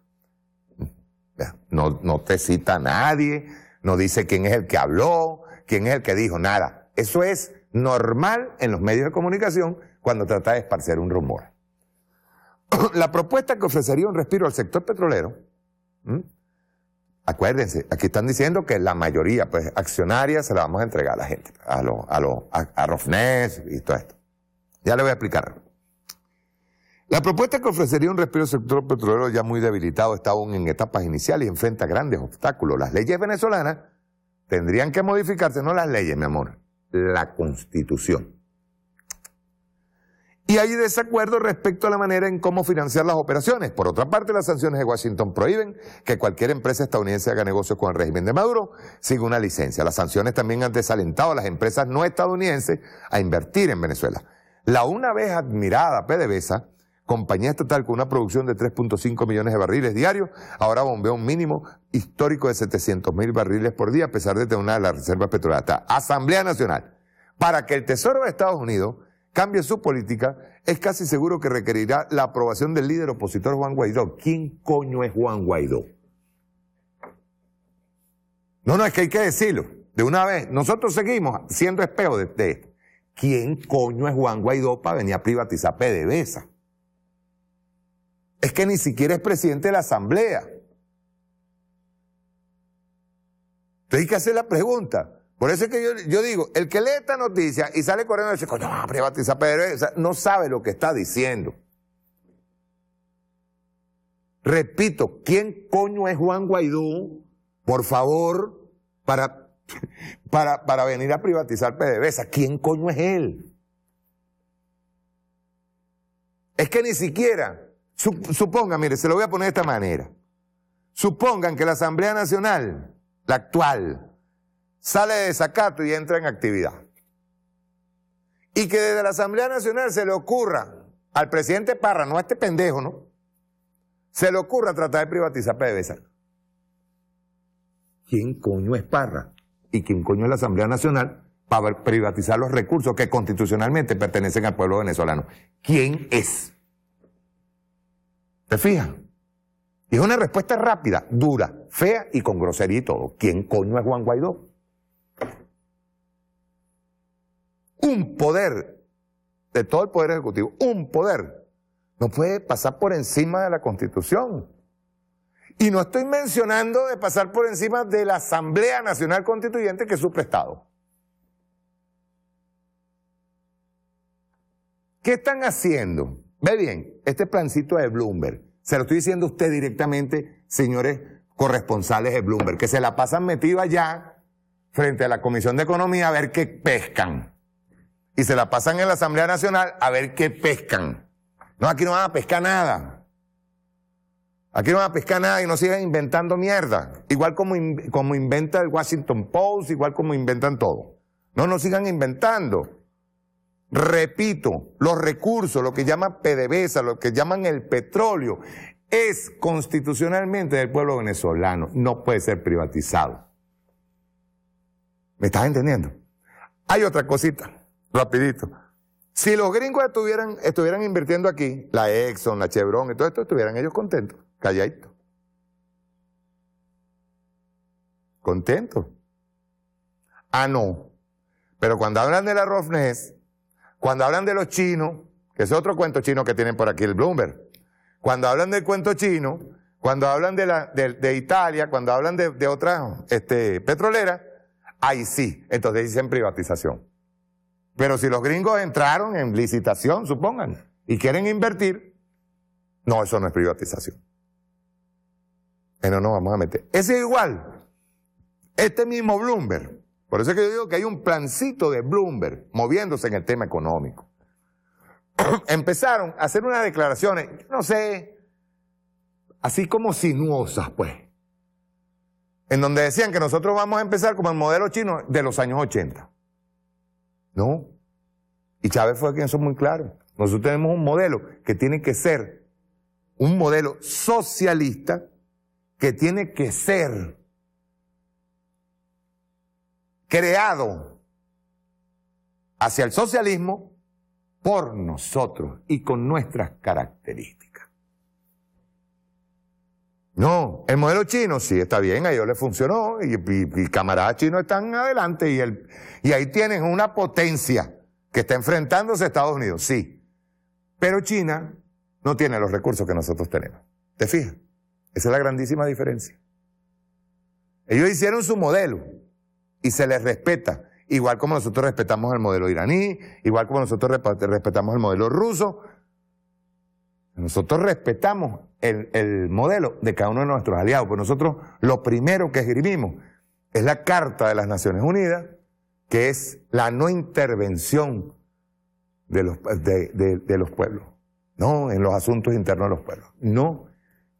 No, no te cita a nadie, no dice quién es el que habló, quién es el que dijo, nada. Eso es normal en los medios de comunicación cuando trata de esparcer un rumor. La propuesta que ofrecería un respiro al sector petrolero, acuérdense, aquí están diciendo que la mayoría, pues, accionaria se la vamos a entregar a la gente, a, los a, a, y todo esto. Ya le voy a explicar. La propuesta que ofrecería un respiro al sector petrolero ya muy debilitado está aún en etapas iniciales y enfrenta grandes obstáculos. Las leyes venezolanas tendrían que modificarse, no las leyes, mi amor, la constitución. Y hay desacuerdo respecto a la manera en cómo financiar las operaciones. Por otra parte, las sanciones de Washington prohíben que cualquier empresa estadounidense haga negocios con el régimen de Maduro sin una licencia. Las sanciones también han desalentado a las empresas no estadounidenses a invertir en Venezuela. La una vez admirada PDVSA compañía estatal con una producción de 3.5 millones de barriles diarios, ahora bombea un mínimo histórico de 700 mil barriles por día, a pesar de tener una de las reservas petroleras. Asamblea Nacional. Para que el Tesoro de Estados Unidos cambie su política, es casi seguro que requerirá la aprobación del líder opositor Juan Guaidó. ¿Quién coño es Juan Guaidó? No, no, es que hay que decirlo. De una vez, nosotros seguimos siendo espejo de, de ¿Quién coño es Juan Guaidó para venir a privatizar PDVSA? es que ni siquiera es presidente de la Asamblea. Entonces hay que hacer la pregunta. Por eso es que yo, digo, el que lee esta noticia y sale corriendo y dice, coño, va a privatizar no sabe lo que está diciendo. Repito, ¿quién coño es Juan Guaidó? Por favor, para, para, para venir a privatizar PDVSA. ¿Quién coño es él? Es que ni siquiera Supongan, mire, se lo voy a poner de esta manera. Supongan que la Asamblea Nacional, la actual, sale de desacato y entra en actividad. Y que desde la Asamblea Nacional se le ocurra al presidente Parra, no a este pendejo, ¿no? Se le ocurra tratar de privatizar PDVSA. ¿Quién coño es Parra? ¿Y quién coño es la Asamblea Nacional para privatizar los recursos que constitucionalmente pertenecen al pueblo venezolano? ¿Quién es? ¿Te fijas? Y es una respuesta rápida, dura, fea y con grosería y todo. ¿Quién coño es Juan Guaidó? Un poder, de todo el poder ejecutivo, un poder, no puede pasar por encima de la constitución. Y no estoy mencionando de pasar por encima de la Asamblea Nacional Constituyente que su prestado ¿Qué están haciendo? Ve bien, este plancito de Bloomberg, se lo estoy diciendo a usted directamente, señores corresponsales de Bloomberg, que se la pasan metida allá frente a la Comisión de Economía a ver qué pescan. Y se la pasan en la Asamblea Nacional a ver qué pescan. No, aquí no van a pescar nada. Aquí no van a pescar nada y no sigan inventando mierda. Igual como, como inventa el Washington Post, igual como inventan todo. No, no sigan inventando. Repito, los recursos, lo que llaman PDVSA, lo que llaman el petróleo, es constitucionalmente del pueblo venezolano, no puede ser privatizado. ¿Me estás entendiendo? Hay otra cosita, rapidito. Si los gringos estuvieran, estuvieran invirtiendo aquí, la Exxon, la Chevron y todo esto, estuvieran ellos contentos, calladitos. Contentos. Ah, no. Pero cuando hablan de la Rofnes, cuando hablan de los chinos, que es otro cuento chino que tienen por aquí el Bloomberg, cuando hablan del cuento chino, cuando hablan de, Italia, cuando hablan de, otras este, petroleras, ahí sí, entonces dicen privatización. Pero si los gringos entraron en licitación, supongan, y quieren invertir, no, eso no es privatización. Pero no vamos a meter. Ese es igual. Este mismo Bloomberg por eso es que yo digo que hay un plancito de Bloomberg moviéndose en el tema económico. Empezaron a hacer unas declaraciones, no sé, así como sinuosas, pues, en donde decían que nosotros vamos a empezar como el modelo chino de los años 80. ¿No? Y Chávez fue quien hizo muy claro. Nosotros tenemos un modelo que tiene que ser un modelo socialista que tiene que ser creado hacia el socialismo por nosotros y con nuestras características. No, el modelo chino sí está bien, a ellos les funcionó y, camaradas chinos están adelante y, y ahí tienen una potencia que está enfrentándose a Estados Unidos, sí. Pero China no tiene los recursos que nosotros tenemos. ¿Te fijas? Esa es la grandísima diferencia. Ellos hicieron su modelo y se les respeta, igual como nosotros respetamos el modelo iraní, igual como nosotros respetamos el modelo ruso. Nosotros respetamos el, el modelo de cada uno de nuestros aliados, pues nosotros lo primero que escribimos es la Carta de las Naciones Unidas, que es la no intervención de los, de los pueblos, no en los asuntos internos de los pueblos, no.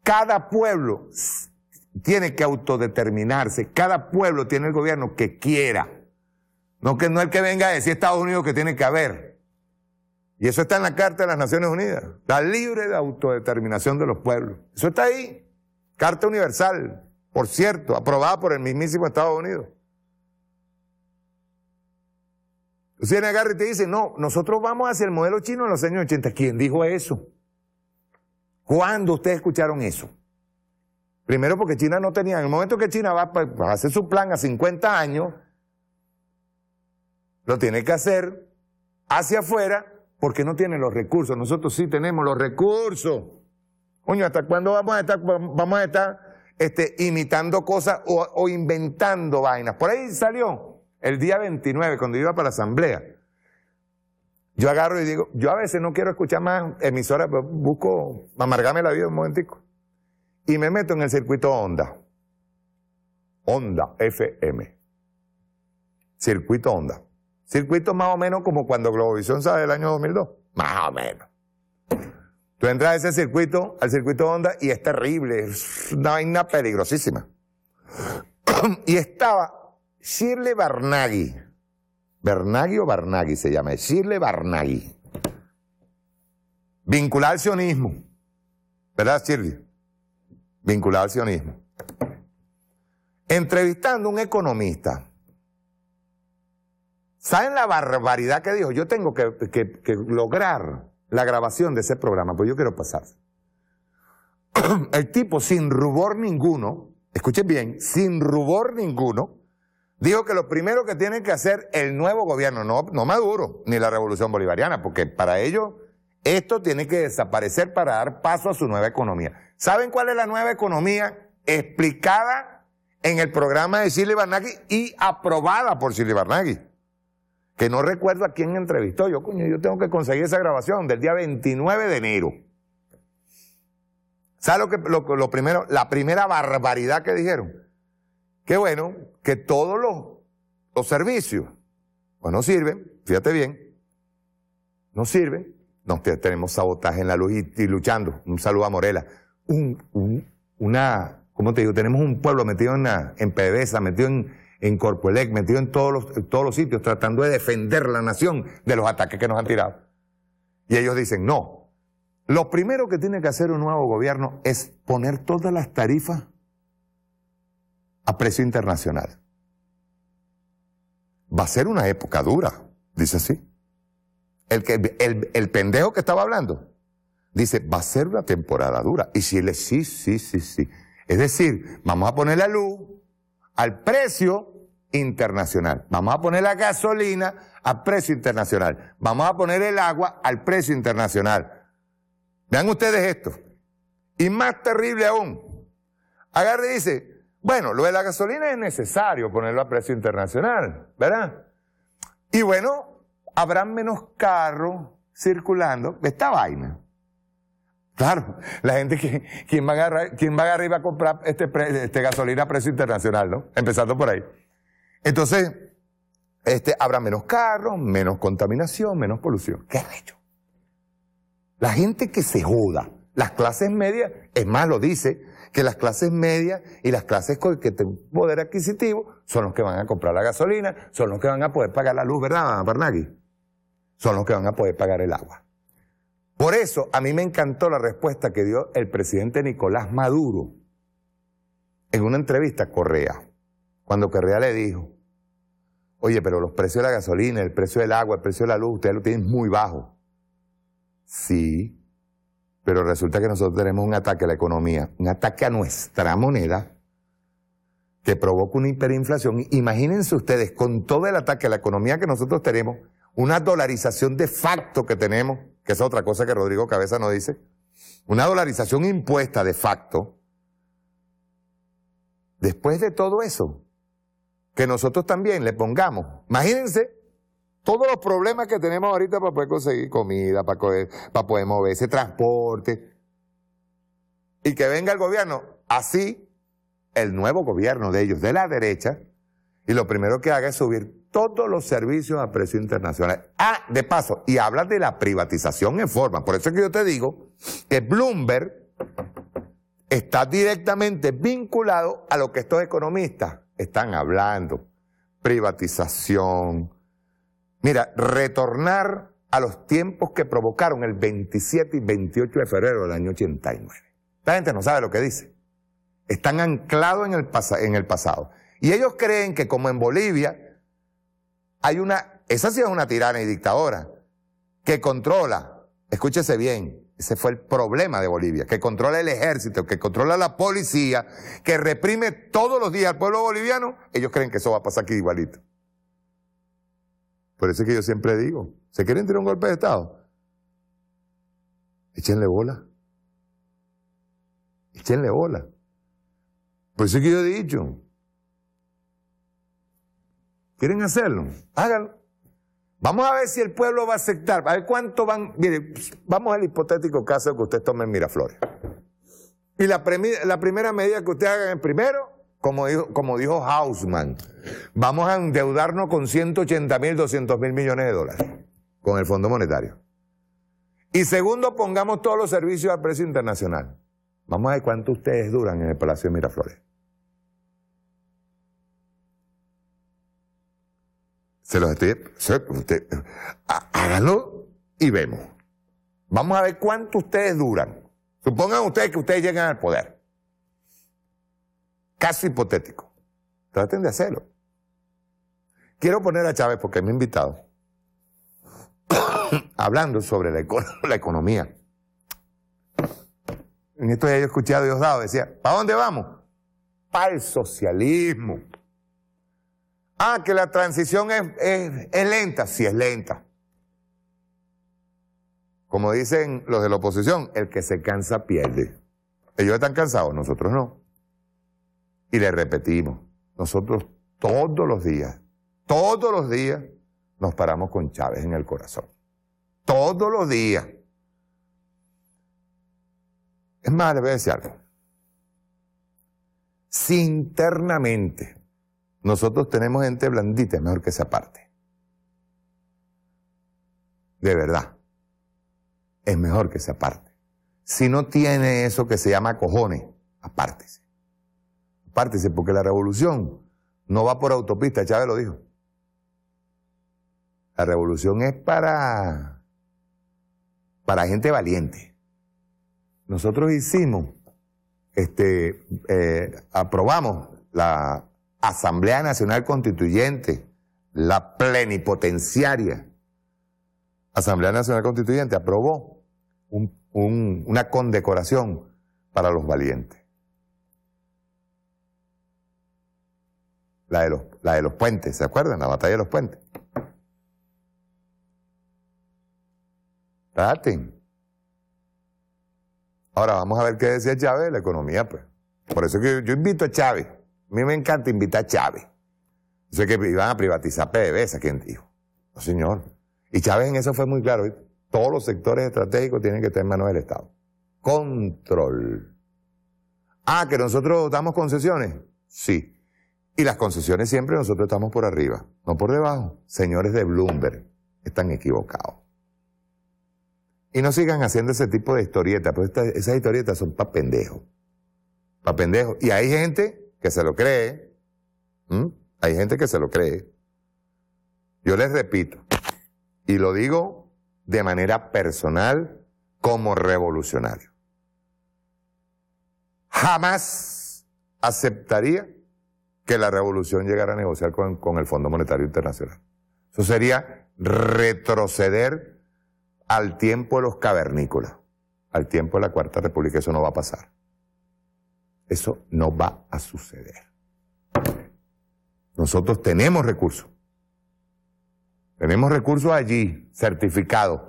Cada pueblo tiene que autodeterminarse. Cada pueblo tiene el gobierno que quiera. No que no el que venga a decir Estados Unidos que tiene que haber. Y eso está en la Carta de las Naciones Unidas. La libre de autodeterminación de los pueblos. Eso está ahí. Carta Universal, por cierto, aprobada por el mismísimo Estados Unidos. usted viene y te dice, no, nosotros vamos hacia el modelo chino en los años 80. ¿Quién dijo eso? ¿Cuándo ustedes escucharon eso? Primero porque China no tenía, en el momento que China va, a pues, pues, hacer su plan a 50 años, lo tiene que hacer hacia afuera porque no tiene los recursos. Nosotros sí tenemos los recursos. Coño, ¿hasta cuándo vamos a estar, este, imitando cosas o, inventando vainas? Por ahí salió el día 29, cuando iba para la asamblea. Yo agarro y digo, yo a veces no quiero escuchar más emisoras, busco amargarme la vida un momentico y me meto en el circuito onda, onda FM. Circuito onda, Circuito más o menos como cuando Globovisión sale del año 2002. Más o menos. Tú entras a ese circuito, al circuito onda y es terrible. Es una vaina peligrosísima. y estaba Shirley Barnaghi. Bernagui o Barnaghi se llama. Shirley Barnaghi. Vincular al sionismo. ¿Verdad, Shirley? vinculado al sionismo. Entrevistando a un economista. ¿Saben la barbaridad que dijo? Yo tengo que, lograr la grabación de ese programa, pues yo quiero pasar. El tipo, sin rubor ninguno, escuchen bien, sin rubor ninguno, dijo que lo primero que tiene que hacer el nuevo gobierno, no, no Maduro, ni la revolución bolivariana, porque para ello, esto tiene que desaparecer para dar paso a su nueva economía. ¿Saben cuál es la nueva economía explicada en el programa de Silly Barnaghi y aprobada por Silly Barnaghi? Que no recuerdo a quién entrevistó. Yo, coño, yo tengo que conseguir esa grabación del día 29 de enero. ¿Saben lo, que, lo, primero, la primera barbaridad que dijeron? Qué bueno que todos los, los servicios, pues no sirven, fíjate bien, no sirven. No tenemos sabotaje en la luz y luchando. Un saludo a Morela un, una, ¿cómo te digo? Tenemos un pueblo metido en, en PDVSA, metido en, en Corpoelec, metido en todos, los, todos los sitios, tratando de defender la nación de los ataques que nos han tirado. Y ellos dicen, no. Lo primero que tiene que hacer un nuevo gobierno es poner todas las tarifas a precio internacional. Va a ser una época dura, dice así. El, que, el, el pendejo que estaba hablando dice, va a ser una temporada dura. Y si le sí, sí, sí, sí. Es decir, vamos a poner la luz al precio internacional. Vamos a poner la gasolina al precio internacional. Vamos a poner el agua al precio internacional. Vean ustedes esto. Y más terrible aún. Agarre dice, bueno, lo de la gasolina es necesario ponerlo a precio internacional, ¿verdad? Y bueno, habrán menos carros circulando. Esta vaina. Claro, la gente que va a va a a comprar este, este gasolina a precio internacional, ¿no? Empezando por ahí. Entonces, este, habrá menos carros, menos contaminación, menos polución. ¿Qué hecho? La gente que se joda, las clases medias, es más, lo dice, que las clases medias y las clases con que tienen poder adquisitivo son los que van a comprar la gasolina, son los que van a poder pagar la luz, ¿verdad, Barnagui? Son los que van a poder pagar el agua. Por eso a mí me encantó la respuesta que dio el presidente Nicolás Maduro en una entrevista a Correa, cuando Correa le dijo, oye, pero los precios de la gasolina, el precio del agua, el precio de la luz, ustedes lo tienen muy bajo. Sí, pero resulta que nosotros tenemos un ataque a la economía, un ataque a nuestra moneda que provoca una hiperinflación. Imagínense ustedes, con todo el ataque a la economía que nosotros tenemos, una dolarización de facto que tenemos, que es otra cosa que Rodrigo Cabeza no dice, una dolarización impuesta de facto, después de todo eso, que nosotros también le pongamos, imagínense todos los problemas que tenemos ahorita para poder conseguir comida, para poder, para poder moverse, transporte, y que venga el gobierno, así el nuevo gobierno de ellos, de la derecha, y lo primero que haga es subir todos los servicios a precio internacional. Ah, de paso, y habla de la privatización en forma. Por eso es que yo te digo que Bloomberg está directamente vinculado a lo que estos economistas están hablando. Privatización. Mira, retornar a los tiempos que provocaron el 27 y 28 de febrero del año 89. La gente no sabe lo que dice. Están anclados en el, en el pasado. Y ellos creen que como en Bolivia hay una, esa sí es una tirana y dictadora, que controla, escúchese bien, ese fue el problema de Bolivia, que controla el ejército, que controla la policía, que reprime todos los días al pueblo boliviano, ellos creen que eso va a pasar aquí igualito. Por eso es que yo siempre digo, ¿se quieren tirar un golpe de Estado? Échenle bola. Échenle bola. Por eso es que yo he dicho, ¿Quieren hacerlo? Háganlo. Vamos a ver si el pueblo va a aceptar. A ver cuánto van. Mire, vamos al hipotético caso que usted tome en Miraflores. Y la, primera medida que usted haga en primero, como dijo, como Hausman, vamos a endeudarnos con 180 mil, 200 mil millones de dólares con el Fondo Monetario. Y segundo, pongamos todos los servicios al precio internacional. Vamos a ver cuánto ustedes duran en el Palacio de Miraflores. Se los estoy. háganlo y vemos. Vamos a ver cuánto ustedes duran. Supongan ustedes que ustedes llegan al poder. Caso hipotético. Traten de hacerlo. Quiero poner a Chávez porque me ha invitado. hablando sobre la, economía. En esto ya yo escuché a Diosdado, decía, ¿para dónde vamos? Para el socialismo. Ah, que la transición es, lenta, sí es lenta. Como dicen los de la oposición, el que se cansa pierde. Ellos están cansados, nosotros no. Y le repetimos, nosotros todos los días, todos los días nos paramos con Chávez en el corazón. Todos los días. Es más, les voy a decir algo. Si internamente nosotros tenemos gente blandita, mejor que se aparte. De verdad. Es mejor que se aparte. Si no tiene eso que se llama cojones, apártese. Apártese porque la revolución no va por autopista, Chávez lo dijo. La revolución es para, para gente valiente. Nosotros hicimos, este, eh, aprobamos la Asamblea Nacional Constituyente, la plenipotenciaria Asamblea Nacional Constituyente aprobó una condecoración para los valientes. La de los, la de los puentes, ¿se acuerdan? La batalla de los puentes. Ahora vamos a ver qué decía Chávez de la economía, pues. Por eso que yo invito a Chávez a mí me encanta invitar a Chávez. Dice que iban a privatizar PDVSA, ¿quién dijo. No, señor. Y Chávez en eso fue muy claro. Todos los sectores estratégicos tienen que estar en manos del Estado. Control. Ah, que nosotros damos concesiones. Sí. Y las concesiones siempre nosotros estamos por arriba, no por debajo. Señores de Bloomberg, están equivocados. Y no sigan haciendo ese tipo de historietas, porque esas historietas son para pendejos. Para pendejos. Y hay gente que se lo cree. Hay gente que se lo cree. Yo les repito, y lo digo de manera personal como revolucionario. Jamás aceptaría que la revolución llegara a negociar con, con el Fondo Monetario Internacional. Eso sería retroceder al tiempo de los cavernícolas, al tiempo de la Cuarta República. Eso no va a pasar. Eso no va a suceder. Nosotros tenemos recursos. Tenemos recursos allí, certificados,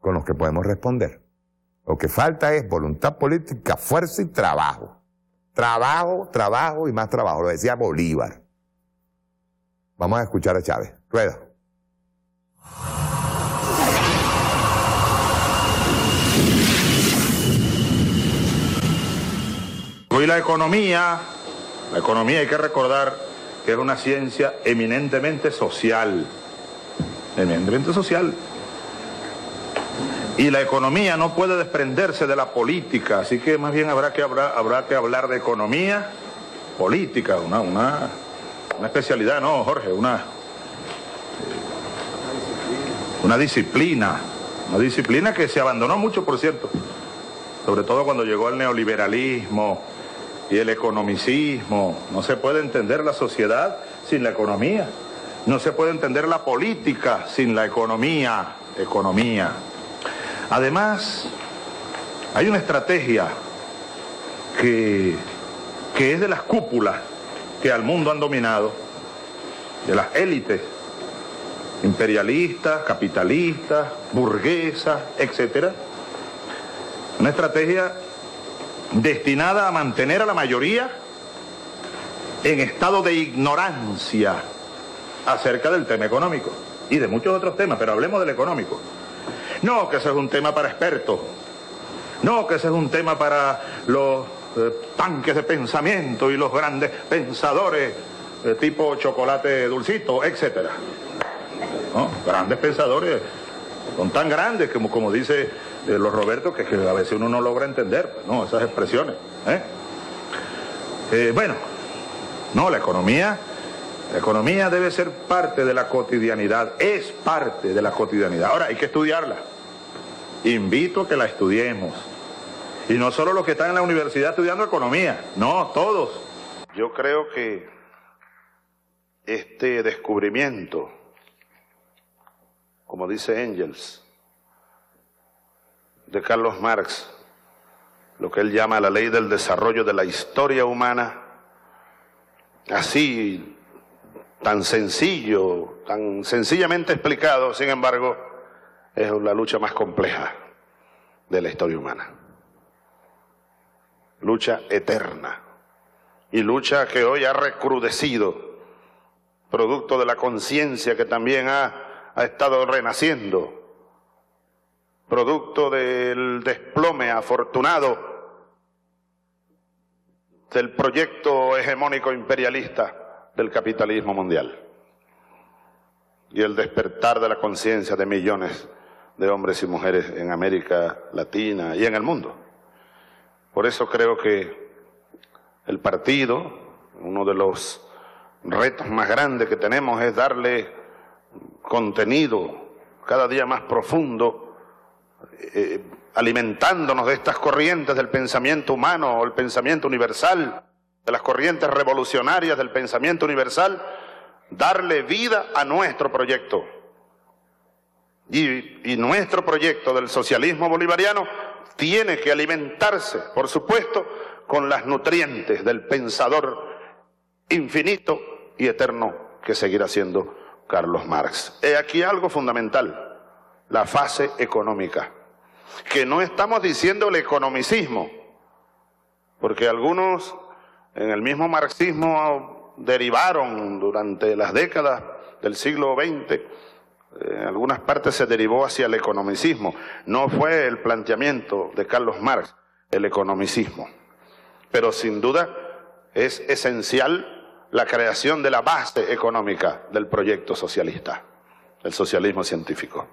con los que podemos responder. Lo que falta es voluntad política, fuerza y trabajo. Trabajo, trabajo y más trabajo. Lo decía Bolívar. Vamos a escuchar a Chávez. Rueda. hoy la economía. La economía hay que recordar que era una ciencia eminentemente social. Eminentemente social. Y la economía no puede desprenderse de la política, así que más bien habrá que, habrá, habrá hablar de economía política, una, una, una especialidad, no, Jorge, una, una disciplina, una disciplina que se abandonó mucho, por cierto, sobre todo cuando llegó el neoliberalismo, y el economicismo. No se puede entender la sociedad sin la economía. No se puede entender la política sin la economía. Economía. Además, hay una estrategia que, es de las cúpulas que al mundo han dominado, de las élites imperialistas, capitalistas, burguesas, etc. Una estrategia destinada a mantener a la mayoría en estado de ignorancia acerca del tema económico y de muchos otros temas, pero hablemos del económico. No que ese es un tema para expertos, no que ese es un tema para los eh, tanques de pensamiento y los grandes pensadores eh, tipo chocolate dulcito, etcétera. Grandes pensadores, son tan grandes como, como dice los Roberto que, a veces uno no logra entender, pues, ¿no? Esas expresiones. ¿eh? Eh, bueno, no, la economía, la economía debe ser parte de la cotidianidad, es parte de la cotidianidad. Ahora, hay que estudiarla. Invito a que la estudiemos. Y no solo los que están en la universidad estudiando economía, no, todos. Yo creo que este descubrimiento, como dice Engels, de Carlos Marx, lo que él llama la ley del desarrollo de la historia humana, así tan sencillo, tan sencillamente explicado, sin embargo, es la lucha más compleja de la historia humana. Lucha eterna y lucha que hoy ha recrudecido, producto de la conciencia que también ha, ha estado renaciendo producto del desplome afortunado del proyecto hegemónico imperialista del capitalismo mundial y el despertar de la conciencia de millones de hombres y mujeres en América Latina y en el mundo. Por eso creo que el partido, uno de los retos más grandes que tenemos es darle contenido cada día más profundo eh, alimentándonos de estas corrientes del pensamiento humano o el pensamiento universal, de las corrientes revolucionarias del pensamiento universal, darle vida a nuestro proyecto. Y, y nuestro proyecto del socialismo bolivariano tiene que alimentarse, por supuesto, con las nutrientes del pensador infinito y eterno que seguirá siendo Carlos Marx. He aquí algo fundamental, la fase económica que no estamos diciendo el economicismo, porque algunos en el mismo marxismo derivaron durante las décadas del siglo XX, eh, en algunas partes se derivó hacia el economicismo. No fue el planteamiento de Carlos Marx el economicismo, pero sin duda es esencial la creación de la base económica del proyecto socialista, el socialismo científico.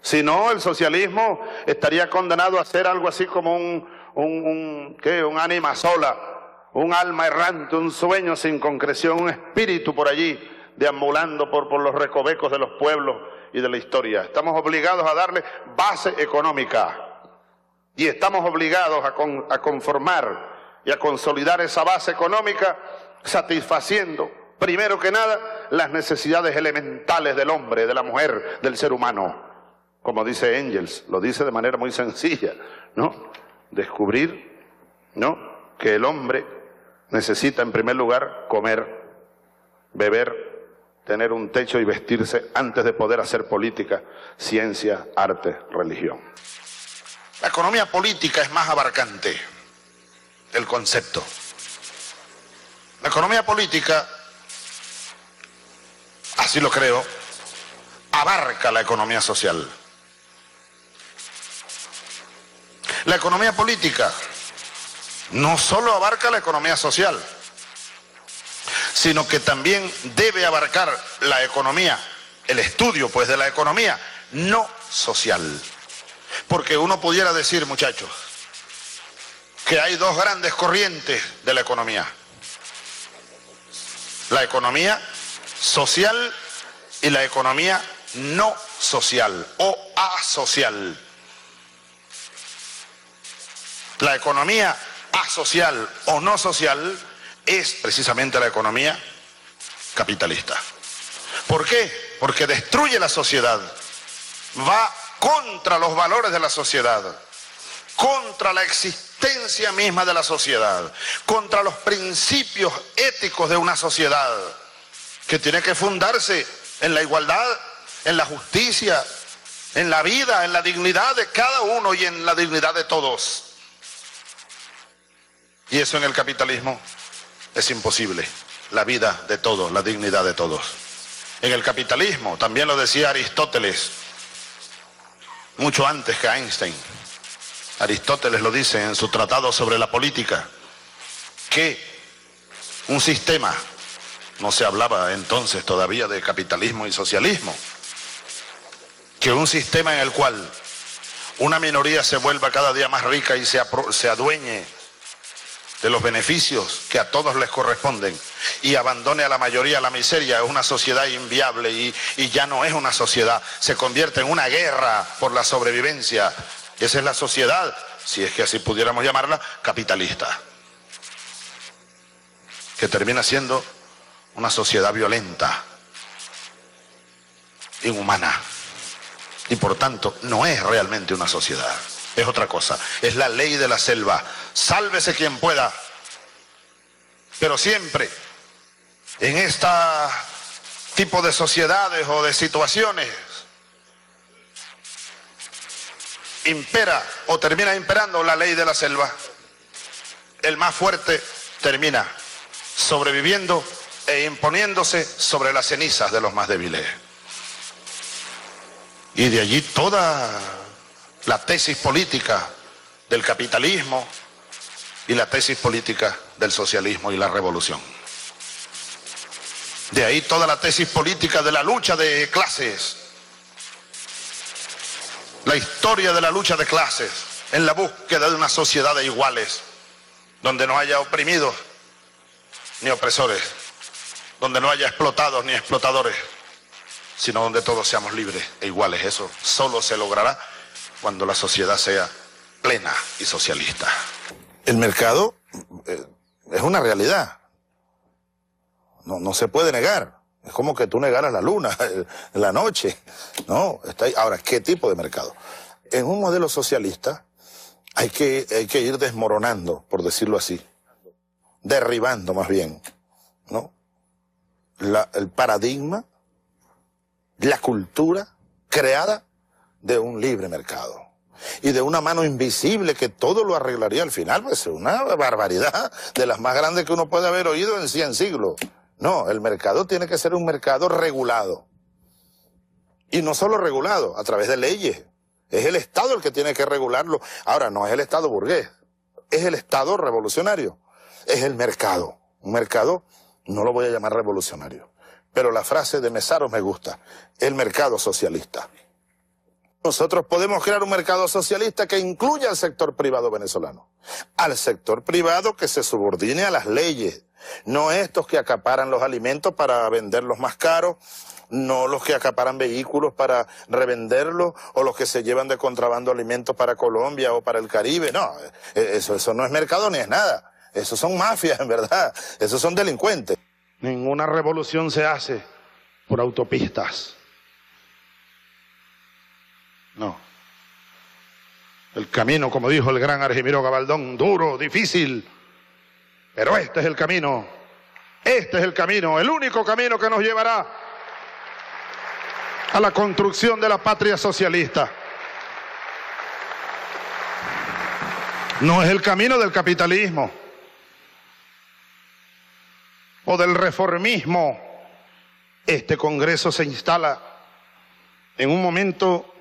Si no, el socialismo estaría condenado a ser algo así como un, un, ánima sola, un alma errante, un sueño sin concreción, un espíritu por allí, deambulando por, los recovecos de los pueblos y de la historia. Estamos obligados a darle base económica y estamos obligados a conformar y a consolidar esa base económica satisfaciendo, primero que nada, las necesidades elementales del hombre, de la mujer, del ser humano como dice Engels, lo dice de manera muy sencilla, ¿no? Descubrir, ¿no? Que el hombre necesita en primer lugar comer, beber, tener un techo y vestirse antes de poder hacer política, ciencia, arte, religión. La economía política es más abarcante el concepto. La economía política, así lo creo, abarca la economía social. La economía política no solo abarca la economía social, sino que también debe abarcar la economía, el estudio pues de la economía no social. Porque uno pudiera decir, muchachos, que hay dos grandes corrientes de la economía. La economía social y la economía no social o asocial. La economía asocial o no social es precisamente la economía capitalista. ¿Por qué? Porque destruye la sociedad, va contra los valores de la sociedad, contra la existencia misma de la sociedad, contra los principios éticos de una sociedad que tiene que fundarse en la igualdad, en la justicia, en la vida, en la dignidad de cada uno y en la dignidad de todos. Y eso en el capitalismo es imposible. La vida de todos, la dignidad de todos. En el capitalismo, también lo decía Aristóteles, mucho antes que Einstein. Aristóteles lo dice en su tratado sobre la política, que un sistema, no se hablaba entonces todavía de capitalismo y socialismo, que un sistema en el cual una minoría se vuelva cada día más rica y se, se adueñe de los beneficios que a todos les corresponden y abandone a la mayoría la miseria, es una sociedad inviable y, y ya no es una sociedad, se convierte en una guerra por la sobrevivencia. Esa es la sociedad, si es que así pudiéramos llamarla, capitalista, que termina siendo una sociedad violenta, inhumana, y por tanto no es realmente una sociedad es otra cosa. Es la ley de la selva. Sálvese quien pueda. Pero siempre, en este tipo de sociedades o de situaciones, impera o termina imperando la ley de la selva. El más fuerte termina sobreviviendo e imponiéndose sobre las cenizas de los más débiles. Y de allí toda la tesis política del capitalismo y la tesis política del socialismo y la revolución. De ahí toda la tesis política de la lucha de clases, la historia de la lucha de clases en la búsqueda de una sociedad de iguales, donde no haya oprimidos ni opresores, donde no haya explotados ni explotadores, sino donde todos seamos libres e iguales. Eso solo se logrará cuando la sociedad sea plena y socialista. El mercado eh, es una realidad. No, se puede negar. Es como que tú negaras la luna, en la noche. No, está Ahora, ¿qué tipo de mercado? En un modelo socialista hay que, que ir desmoronando, por decirlo así. Derribando más bien, ¿no? el paradigma, la cultura creada de un libre mercado. Y de una mano invisible que todo lo arreglaría al final, pues es una barbaridad de las más grandes que uno puede haber oído en 100 siglos. No, el mercado tiene que ser un mercado regulado. Y no solo regulado, a través de leyes. Es el Estado el que tiene que regularlo. Ahora, no es el Estado burgués, es el Estado revolucionario. Es el mercado. Un mercado, no lo voy a llamar revolucionario, pero la frase de Mesaros me gusta, el mercado socialista. Nosotros podemos crear un mercado socialista que incluya al sector privado venezolano, al sector privado que se subordine a las leyes, no estos que acaparan los alimentos para venderlos más caros, no los que acaparan vehículos para revenderlos o los que se llevan de contrabando alimentos para Colombia o para el Caribe. No, e-, e-, eso, eso no es mercado ni es nada. eso son mafias, en verdad. Esos son delincuentes. Ninguna revolución se hace por autopistas. No. El camino, como dijo el gran Argimiro Gabaldón, duro, difícil, pero este es el camino. Este es el camino, el único camino que nos llevará a la construcción de la patria socialista. No es el camino del capitalismo o del reformismo. Este Congreso se instala en un momento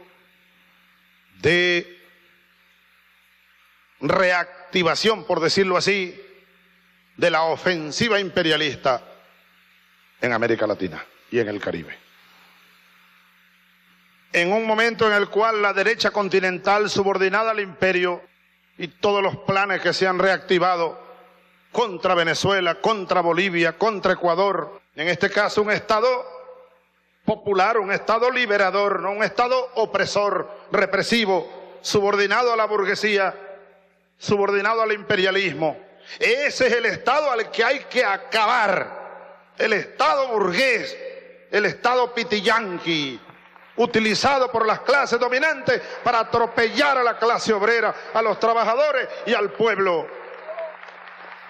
de reactivación, por decirlo así, de la ofensiva imperialista en América Latina y en el Caribe. En un momento en el cual la derecha continental subordinada al imperio y todos los planes que se han reactivado contra Venezuela, contra Bolivia, contra Ecuador, en este caso un Estado popular, un Estado liberador, no un Estado opresor, represivo, subordinado a la burguesía, subordinado al imperialismo. Ese es el Estado al que hay que acabar, el Estado burgués, el Estado pitiyanqui, utilizado por las clases dominantes para atropellar a la clase obrera, a los trabajadores y al pueblo,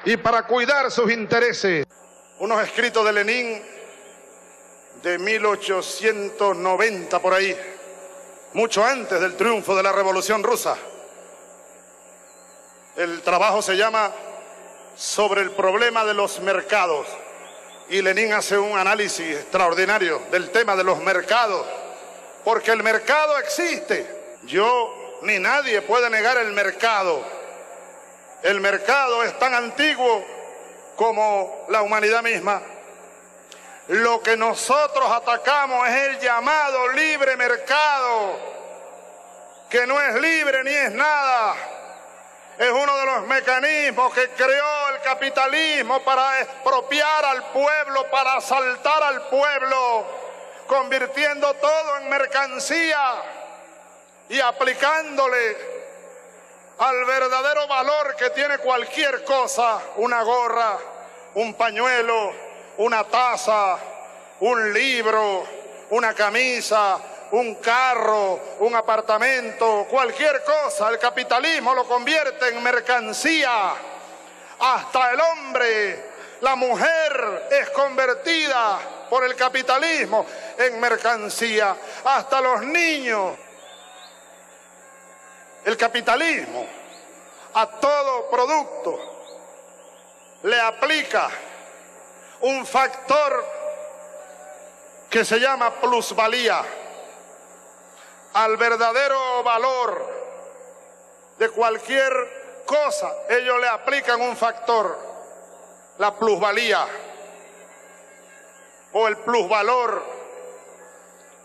y para cuidar sus intereses. Unos escritos de Lenin de 1890 por ahí, mucho antes del triunfo de la Revolución Rusa. El trabajo se llama Sobre el problema de los mercados y Lenin hace un análisis extraordinario del tema de los mercados, porque el mercado existe. Yo ni nadie puede negar el mercado. El mercado es tan antiguo como la humanidad misma. Lo que nosotros atacamos es el llamado libre mercado, que no es libre ni es nada. Es uno de los mecanismos que creó el capitalismo para expropiar al pueblo, para asaltar al pueblo, convirtiendo todo en mercancía y aplicándole al verdadero valor que tiene cualquier cosa, una gorra, un pañuelo, una taza, un libro, una camisa, un carro, un apartamento, cualquier cosa. El capitalismo lo convierte en mercancía. Hasta el hombre, la mujer es convertida por el capitalismo en mercancía. Hasta los niños. El capitalismo a todo producto le aplica un factor que se llama plusvalía al verdadero valor de cualquier cosa, ellos le aplican un factor, la plusvalía o el plusvalor,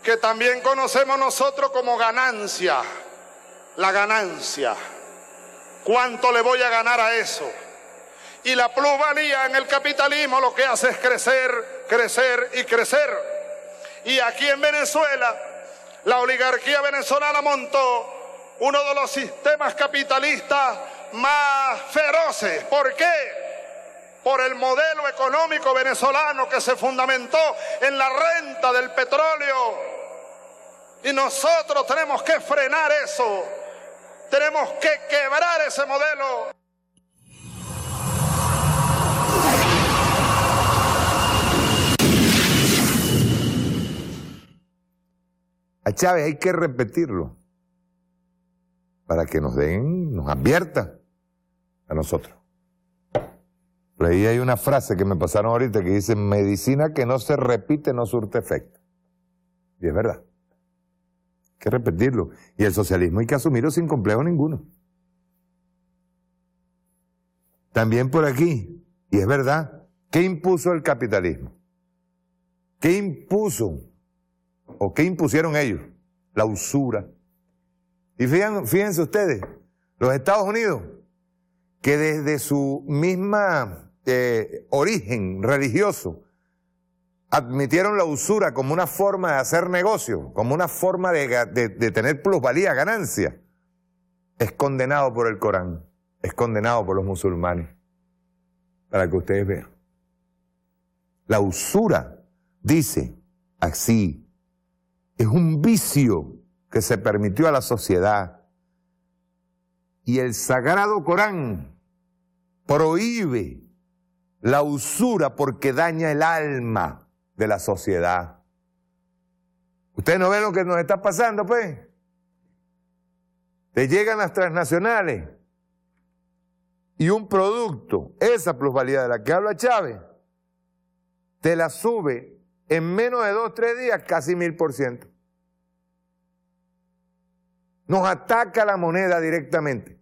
que también conocemos nosotros como ganancia, la ganancia. ¿Cuánto le voy a ganar a eso? Y la plusvalía en el capitalismo lo que hace es crecer, crecer y crecer. Y aquí en Venezuela, la oligarquía venezolana montó uno de los sistemas capitalistas más feroces. ¿Por qué? Por el modelo económico venezolano que se fundamentó en la renta del petróleo. Y nosotros tenemos que frenar eso. Tenemos que quebrar ese modelo. a Chávez hay que repetirlo para que nos den, nos advierta a nosotros. ahí hay una frase que me pasaron ahorita que dice, medicina que no se repite no surte efecto. Y es verdad. Hay que repetirlo. Y el socialismo hay que asumirlo sin complejo ninguno. También por aquí, y es verdad, ¿qué impuso el capitalismo? ¿Qué impuso ¿O qué impusieron ellos? La usura. Y fíjense, ustedes, los Estados Unidos, que desde su misma eh, origen religioso, admitieron la usura como una forma de hacer negocio, como una forma de, de, tener plusvalía, ganancia, es condenado por el Corán, es condenado por los musulmanes, para que ustedes vean. La usura dice así, es un vicio que se permitió a la sociedad. Y el sagrado Corán prohíbe la usura porque daña el alma de la sociedad. ¿Ustedes no ven lo que nos está pasando, pues? Te llegan las transnacionales y un producto, esa plusvalía de la que habla Chávez, te la sube en menos de dos, tres días casi mil por ciento. Nos ataca la moneda directamente.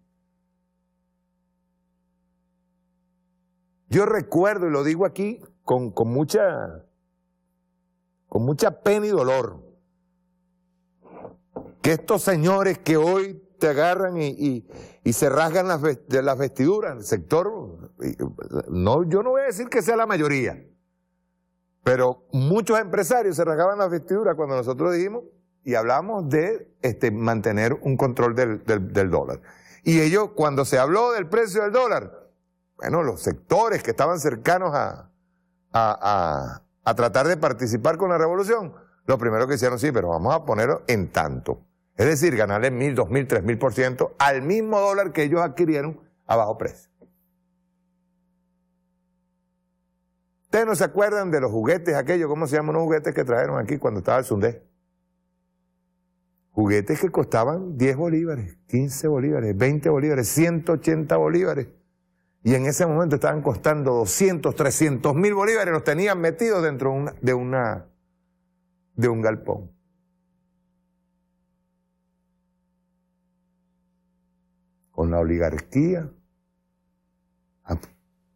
Yo recuerdo, y lo digo aquí con, mucha, con mucha pena y dolor, que estos señores que hoy te agarran y, se rasgan las, vestiduras, el sector, no, yo no voy a decir que sea la mayoría, pero muchos empresarios se rasgaban las vestiduras cuando nosotros dijimos y hablamos de este, mantener un control del, dólar. Y ellos, cuando se habló del precio del dólar, bueno, los sectores que estaban cercanos a, a, a, tratar de participar con la revolución, lo primero que hicieron, sí, pero vamos a ponerlo en tanto. Es decir, ganarle mil, dos mil, tres mil por ciento al mismo dólar que ellos adquirieron a bajo precio. Ustedes no se acuerdan de los juguetes aquellos, ¿cómo se llaman los juguetes que trajeron aquí cuando estaba el Sundé? Juguetes que costaban 10 bolívares, 15 bolívares, 20 bolívares, 180 bolívares. Y en ese momento estaban costando 200, 300 mil bolívares, los tenían metidos dentro de, una, de un galpón. Con la oligarquía, ah,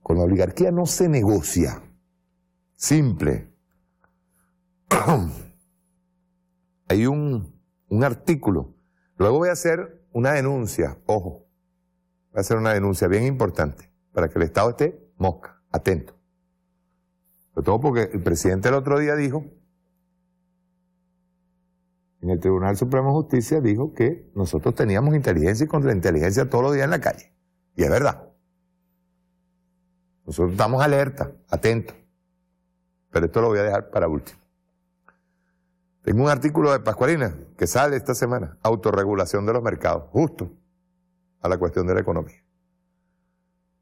con la oligarquía no se negocia. Simple. Hay un un artículo. Luego voy a hacer una denuncia, ojo, voy a hacer una denuncia bien importante para que el Estado esté mosca, atento. Sobre todo porque el presidente el otro día dijo, en el Tribunal Supremo de Justicia dijo que nosotros teníamos inteligencia y contrainteligencia todos los días en la calle. Y es verdad. Nosotros estamos alerta, atentos. Pero esto lo voy a dejar para último. Tengo un artículo de Pascualina que sale esta semana, autorregulación de los mercados, justo a la cuestión de la economía.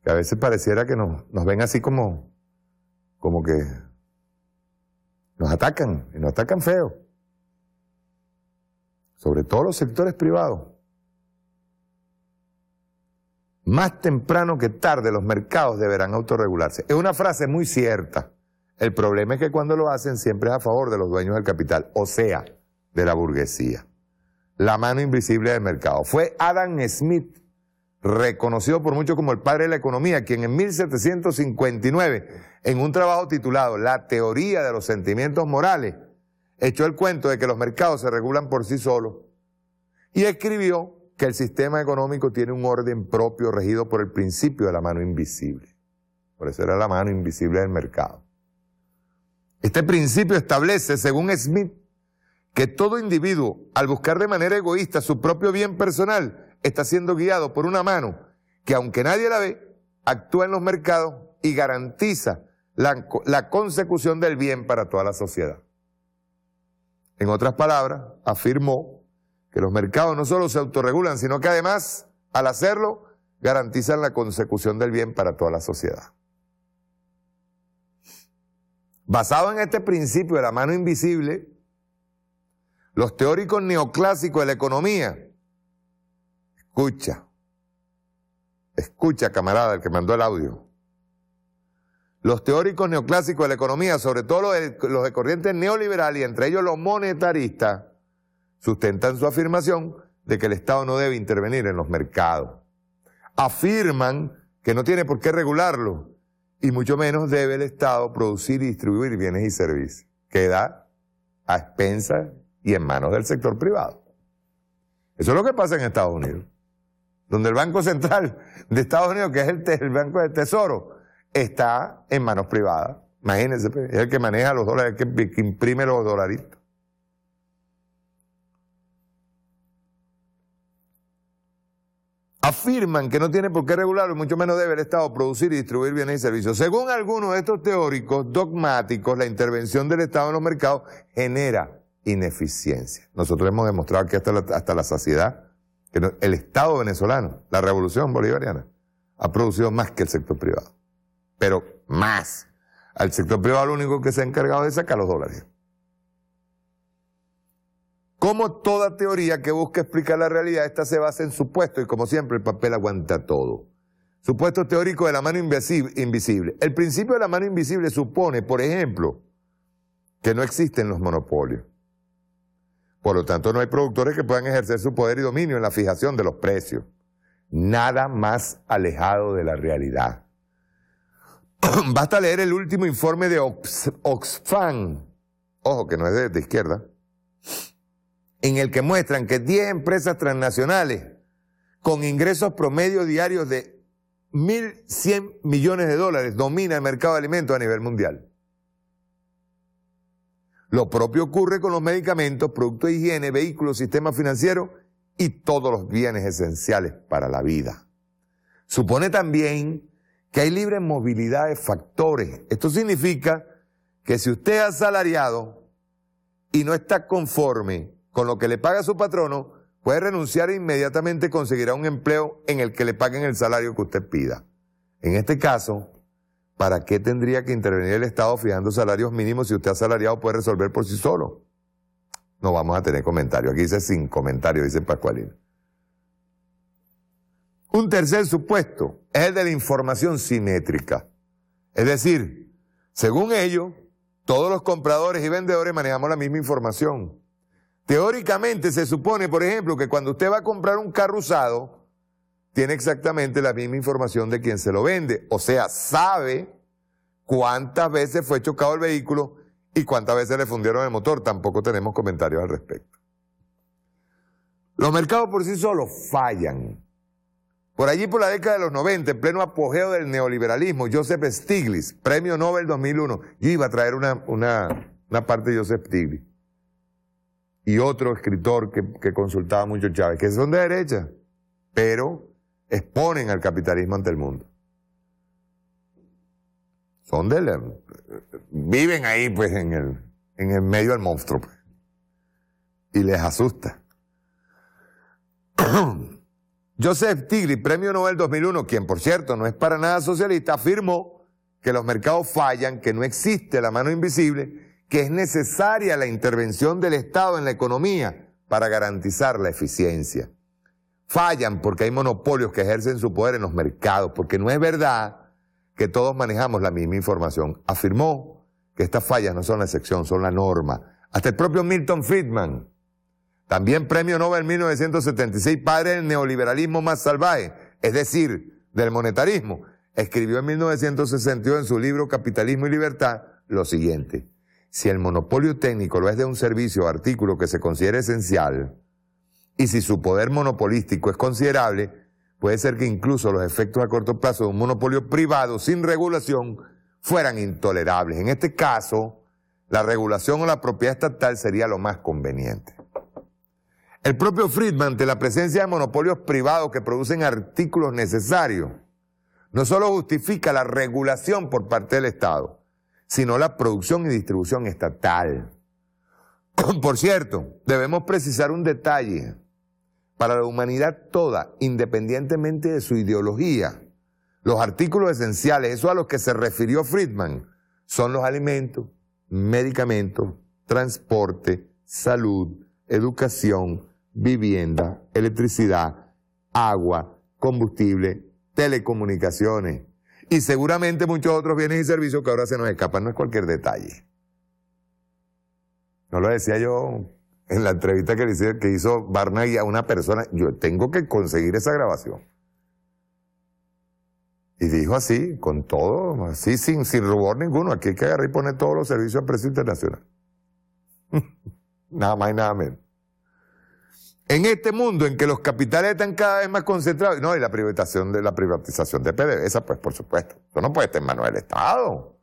Que a veces pareciera que nos, nos ven así como, como que nos atacan, y nos atacan feo. Sobre todo los sectores privados. Más temprano que tarde los mercados deberán autorregularse. Es una frase muy cierta. El problema es que cuando lo hacen siempre es a favor de los dueños del capital, o sea, de la burguesía. La mano invisible del mercado. Fue Adam Smith, reconocido por muchos como el padre de la economía, quien en 1759, en un trabajo titulado La teoría de los sentimientos morales, echó el cuento de que los mercados se regulan por sí solos y escribió que el sistema económico tiene un orden propio regido por el principio de la mano invisible. Por eso era la mano invisible del mercado. Este principio establece, según Smith, que todo individuo, al buscar de manera egoísta su propio bien personal, está siendo guiado por una mano que, aunque nadie la ve, actúa en los mercados y garantiza la, consecución del bien para toda la sociedad. En otras palabras, afirmó que los mercados no solo se autorregulan, sino que además, al hacerlo, garantizan la consecución del bien para toda la sociedad. Basado en este principio de la mano invisible, los teóricos neoclásicos de la economía, escucha, escucha camarada el que mandó el audio, los teóricos neoclásicos de la economía, sobre todo los de, corriente neoliberal y entre ellos los monetaristas, sustentan su afirmación de que el Estado no debe intervenir en los mercados. Afirman que no tiene por qué regularlo, y mucho menos debe el Estado producir y distribuir bienes y servicios. Queda a expensas y en manos del sector privado. Eso es lo que pasa en Estados Unidos, donde el Banco Central de Estados Unidos, que es el, Banco del Tesoro, está en manos privadas. Imagínense, pues, es el que maneja los dólares, el que, que imprime los dolaritos. afirman que no tiene por qué regularlo mucho menos debe el Estado producir y distribuir bienes y servicios. Según algunos de estos teóricos dogmáticos, la intervención del Estado en los mercados genera ineficiencia. Nosotros hemos demostrado que hasta la, hasta la saciedad, el Estado venezolano, la revolución bolivariana, ha producido más que el sector privado. Pero más. Al sector privado lo único que se ha encargado es sacar los dólares. Como toda teoría que busca explicar la realidad, esta se basa en supuestos y como siempre el papel aguanta todo. Supuesto teórico de la mano invisible. El principio de la mano invisible supone, por ejemplo, que no existen los monopolios. Por lo tanto, no hay productores que puedan ejercer su poder y dominio en la fijación de los precios. Nada más alejado de la realidad. Basta leer el último informe de Oxfam. Ojo, que no es de izquierda en el que muestran que 10 empresas transnacionales con ingresos promedio diarios de 1.100 millones de dólares domina el mercado de alimentos a nivel mundial. Lo propio ocurre con los medicamentos, productos de higiene, vehículos, sistemas financieros y todos los bienes esenciales para la vida. Supone también que hay libre movilidad de factores. Esto significa que si usted es asalariado y no está conforme con lo que le paga su patrono, puede renunciar e inmediatamente conseguirá un empleo en el que le paguen el salario que usted pida. En este caso, ¿para qué tendría que intervenir el Estado fijando salarios mínimos si usted asalariado puede resolver por sí solo? No vamos a tener comentarios. Aquí dice sin comentarios, dice Pascualín. Un tercer supuesto es el de la información simétrica. Es decir, según ello, todos los compradores y vendedores manejamos la misma información. Teóricamente se supone, por ejemplo, que cuando usted va a comprar un carro usado, tiene exactamente la misma información de quien se lo vende. O sea, sabe cuántas veces fue chocado el vehículo y cuántas veces le fundieron el motor. Tampoco tenemos comentarios al respecto. Los mercados por sí solos fallan. Por allí, por la década de los 90, en pleno apogeo del neoliberalismo, Joseph Stiglitz, premio Nobel 2001. Yo iba a traer una, una parte de Joseph Stiglitz y otro escritor que, consultaba mucho Chávez, que son de derecha, pero exponen al capitalismo ante el mundo. Son de viven ahí pues en el, en el medio del monstruo. Pues, y les asusta. Joseph Tigri, Premio Nobel 2001, quien por cierto no es para nada socialista, afirmó que los mercados fallan, que no existe la mano invisible que es necesaria la intervención del Estado en la economía para garantizar la eficiencia. Fallan porque hay monopolios que ejercen su poder en los mercados, porque no es verdad que todos manejamos la misma información. Afirmó que estas fallas no son la excepción, son la norma. Hasta el propio Milton Friedman, también premio Nobel 1976, padre del neoliberalismo más salvaje, es decir, del monetarismo, escribió en 1962 en su libro Capitalismo y Libertad lo siguiente si el monopolio técnico lo es de un servicio o artículo que se considera esencial, y si su poder monopolístico es considerable, puede ser que incluso los efectos a corto plazo de un monopolio privado sin regulación fueran intolerables. En este caso, la regulación o la propiedad estatal sería lo más conveniente. El propio Friedman, ante la presencia de monopolios privados que producen artículos necesarios, no solo justifica la regulación por parte del Estado, sino la producción y distribución estatal. Por cierto, debemos precisar un detalle. Para la humanidad toda, independientemente de su ideología, los artículos esenciales, eso a los que se refirió Friedman, son los alimentos, medicamentos, transporte, salud, educación, vivienda, electricidad, agua, combustible, telecomunicaciones y seguramente muchos otros bienes y servicios que ahora se nos escapan. No es cualquier detalle. No lo decía yo en la entrevista que, hizo, que hizo a una persona. Yo tengo que conseguir esa grabación. Y dijo así, con todo, así, sin, sin rubor ninguno. Aquí hay que agarrar y poner todos los servicios al precio internacional. nada más y nada menos. En este mundo en que los capitales están cada vez más concentrados, no, y la privatización de la privatización de PDVSA, pues por supuesto, eso no puede estar en manos del Estado.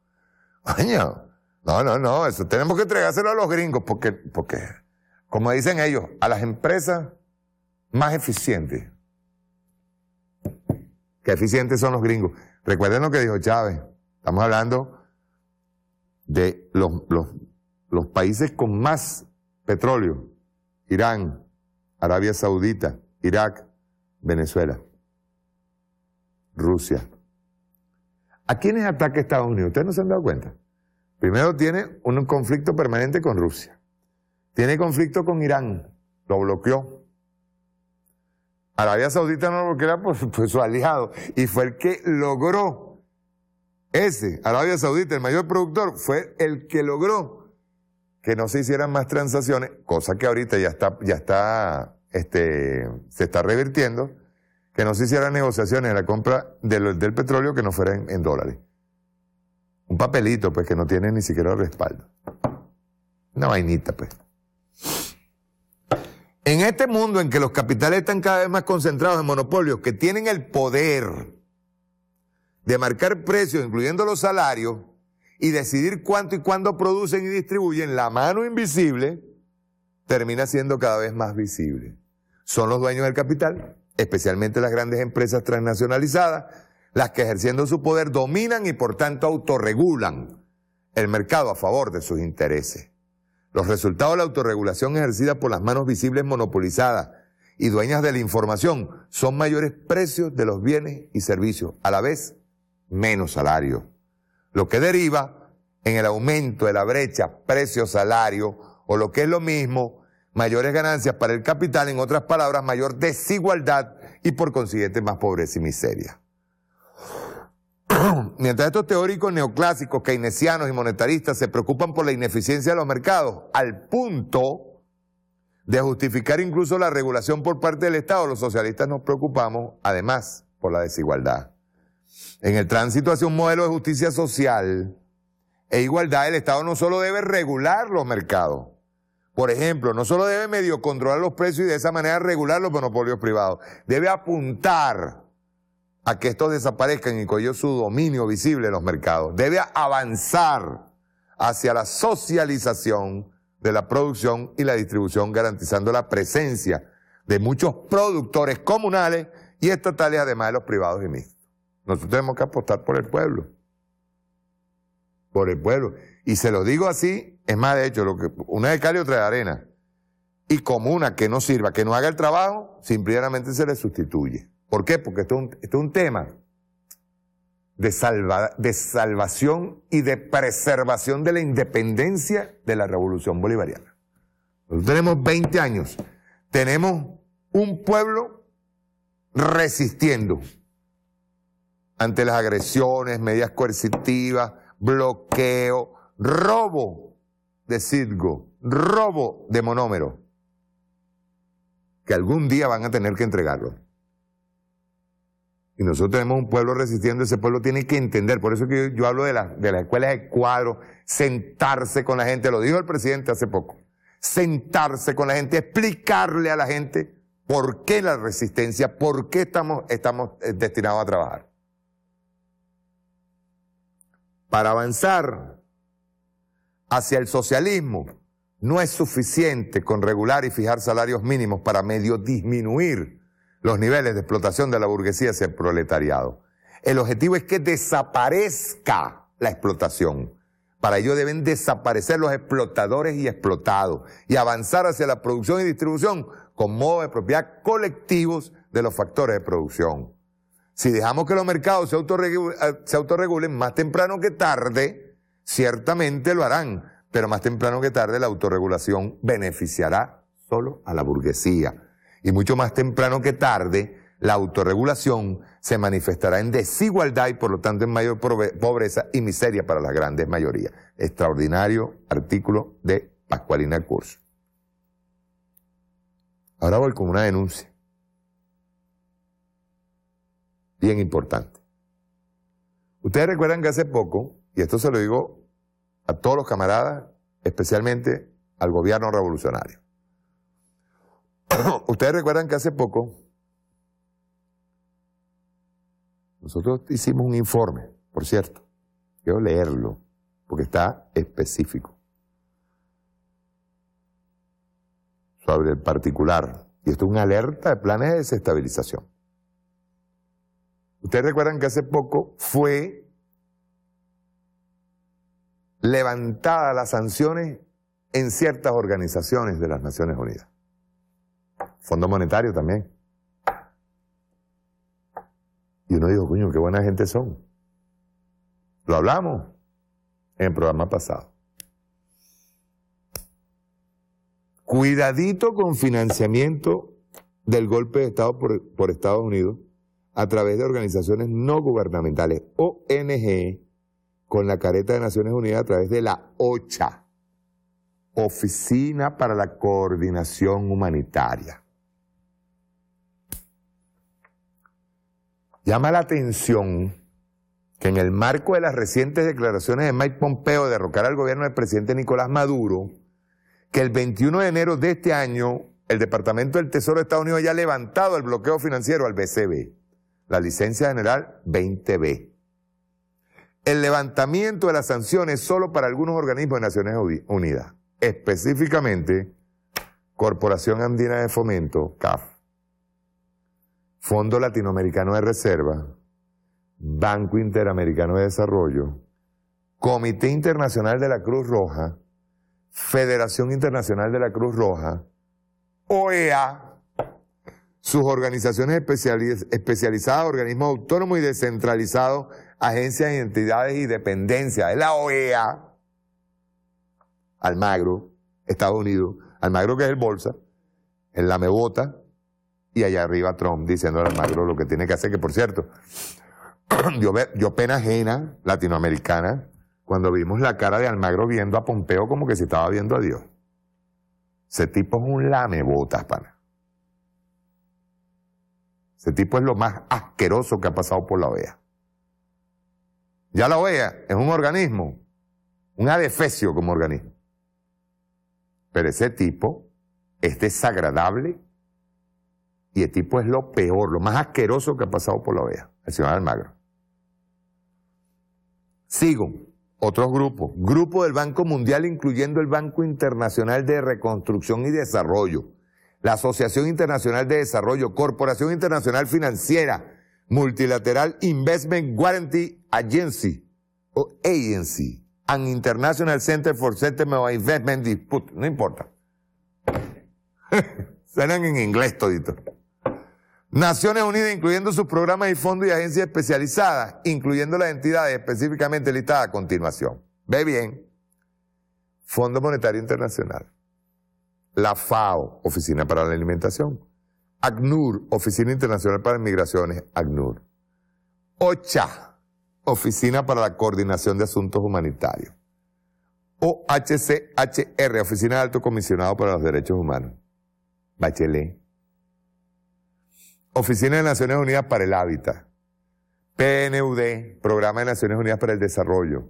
Coño, no, no, no, eso tenemos que entregárselo a los gringos, porque, porque, como dicen ellos, a las empresas más eficientes. qué eficientes son los gringos? Recuerden lo que dijo Chávez, estamos hablando de los, los países con más petróleo, Irán, Arabia Saudita, Irak, Venezuela, Rusia. ¿A quiénes ataca Estados Unidos? Ustedes no se han dado cuenta. Primero tiene un conflicto permanente con Rusia. Tiene conflicto con Irán. Lo bloqueó. Arabia Saudita no lo bloqueó por pues, pues, su aliado. Y fue el que logró. Ese, Arabia Saudita, el mayor productor, fue el que logró que no se hicieran más transacciones, cosa que ahorita ya está, ya está, este, se está revirtiendo, que no se hicieran negociaciones de la compra del, petróleo que no fuera en, en dólares. Un papelito, pues, que no tiene ni siquiera respaldo. Una vainita, pues. En este mundo en que los capitales están cada vez más concentrados en monopolios que tienen el poder de marcar precios, incluyendo los salarios, y decidir cuánto y cuándo producen y distribuyen, la mano invisible termina siendo cada vez más visible. Son los dueños del capital, especialmente las grandes empresas transnacionalizadas, las que ejerciendo su poder dominan y por tanto autorregulan el mercado a favor de sus intereses. Los resultados de la autorregulación ejercida por las manos visibles monopolizadas y dueñas de la información son mayores precios de los bienes y servicios, a la vez menos salario lo que deriva en el aumento de la brecha precio-salario o lo que es lo mismo, mayores ganancias para el capital, en otras palabras, mayor desigualdad y por consiguiente más pobreza y miseria. Mientras estos teóricos neoclásicos, keynesianos y monetaristas se preocupan por la ineficiencia de los mercados, al punto de justificar incluso la regulación por parte del Estado, los socialistas nos preocupamos además por la desigualdad. En el tránsito hacia un modelo de justicia social e igualdad, el Estado no solo debe regular los mercados, por ejemplo, no solo debe medio controlar los precios y de esa manera regular los monopolios privados, debe apuntar a que estos desaparezcan y con ellos su dominio visible en los mercados. Debe avanzar hacia la socialización de la producción y la distribución, garantizando la presencia de muchos productores comunales y estatales, además de los privados y mixtos. Nosotros tenemos que apostar por el pueblo. Por el pueblo. Y se lo digo así, es más, de hecho, lo que, una de cal y otra de arena. Y como una que no sirva, que no haga el trabajo, simplemente se le sustituye. ¿Por qué? Porque esto es un, tema de, de salvación y de preservación de la independencia de la revolución bolivariana. Nosotros tenemos 20 años, tenemos un pueblo resistiendo, ante las agresiones, medidas coercitivas, bloqueo, robo de Cidgo, robo de monómero, que algún día van a tener que entregarlo. Y nosotros tenemos un pueblo resistiendo, ese pueblo tiene que entender, por eso que yo, hablo de, de las escuelas de cuadro, sentarse con la gente, lo dijo el presidente hace poco, sentarse con la gente, explicarle a la gente por qué la resistencia, por qué estamos, estamos eh, destinados a trabajar para avanzar hacia el socialismo, no es suficiente con regular y fijar salarios mínimos para medio disminuir los niveles de explotación de la burguesía hacia el proletariado. El objetivo es que desaparezca la explotación. Para ello deben desaparecer los explotadores y explotados y avanzar hacia la producción y distribución con modos de propiedad colectivos de los factores de producción. Si dejamos que los mercados eh, se, autorregulen, más temprano que tarde, ciertamente lo harán, pero más temprano que tarde la autorregulación beneficiará solo a la burguesía. Y mucho más temprano que tarde, la autorregulación se manifestará en desigualdad y por lo tanto en mayor pobreza y miseria para las grandes mayorías. Extraordinario artículo de Pascualina Curso. Ahora voy con una denuncia bien importante. Ustedes recuerdan que hace poco, y esto se lo digo a todos los camaradas, especialmente al gobierno revolucionario. Ustedes recuerdan que hace poco nosotros hicimos un informe, por cierto. Quiero leerlo, porque está específico. Sobre el particular. Y esto es una alerta de planes de desestabilización. Ustedes recuerdan que hace poco fue levantada las sanciones en ciertas organizaciones de las Naciones Unidas. Fondo Monetario también. Y uno dijo, coño, qué buena gente son. Lo hablamos en el programa pasado. Cuidadito con financiamiento del golpe de Estado por, por Estados Unidos a través de organizaciones no gubernamentales, ONG, con la careta de Naciones Unidas a través de la OCHA, Oficina para la Coordinación Humanitaria. Llama la atención que en el marco de las recientes declaraciones de Mike Pompeo de derrocar al gobierno del presidente Nicolás Maduro, que el 21 de enero de este año el Departamento del Tesoro de Estados Unidos haya levantado el bloqueo financiero al BCB la licencia general 20B. El levantamiento de las sanciones solo para algunos organismos de Naciones Unidas, específicamente Corporación Andina de Fomento, CAF, Fondo Latinoamericano de Reserva, Banco Interamericano de Desarrollo, Comité Internacional de la Cruz Roja, Federación Internacional de la Cruz Roja, OEA, sus organizaciones especializadas, organismos autónomos y descentralizados, agencias, entidades y dependencias. Es la OEA, Almagro, Estados Unidos, Almagro que es el Bolsa, el Lamebota, y allá arriba Trump diciendo a Almagro lo que tiene que hacer, que por cierto, yo, yo pena ajena latinoamericana cuando vimos la cara de Almagro viendo a Pompeo como que se estaba viendo a Dios. Ese tipo es un lamebotas, pana. Ese tipo es lo más asqueroso que ha pasado por la OEA. Ya la OEA es un organismo, un adefesio como organismo. Pero ese tipo es desagradable y el tipo es lo peor, lo más asqueroso que ha pasado por la OEA, el señor Almagro. Sigo, otros grupos, grupo del Banco Mundial incluyendo el Banco Internacional de Reconstrucción y Desarrollo, la Asociación Internacional de Desarrollo, Corporación Internacional Financiera, Multilateral Investment Guarantee Agency, o Agency, An International Center for Settlement of Investment Dispute, no importa. Serán en inglés todito. Naciones Unidas, incluyendo sus programas y fondos y agencias especializadas, incluyendo las entidades específicamente listadas a continuación. Ve bien. Fondo Monetario Internacional la FAO, Oficina para la Alimentación, ACNUR, Oficina Internacional para Migraciones, ACNUR, OCHA, Oficina para la Coordinación de Asuntos Humanitarios, OHCHR, Oficina de Alto Comisionado para los Derechos Humanos, Bachelet, Oficina de Naciones Unidas para el Hábitat, PNUD, Programa de Naciones Unidas para el Desarrollo,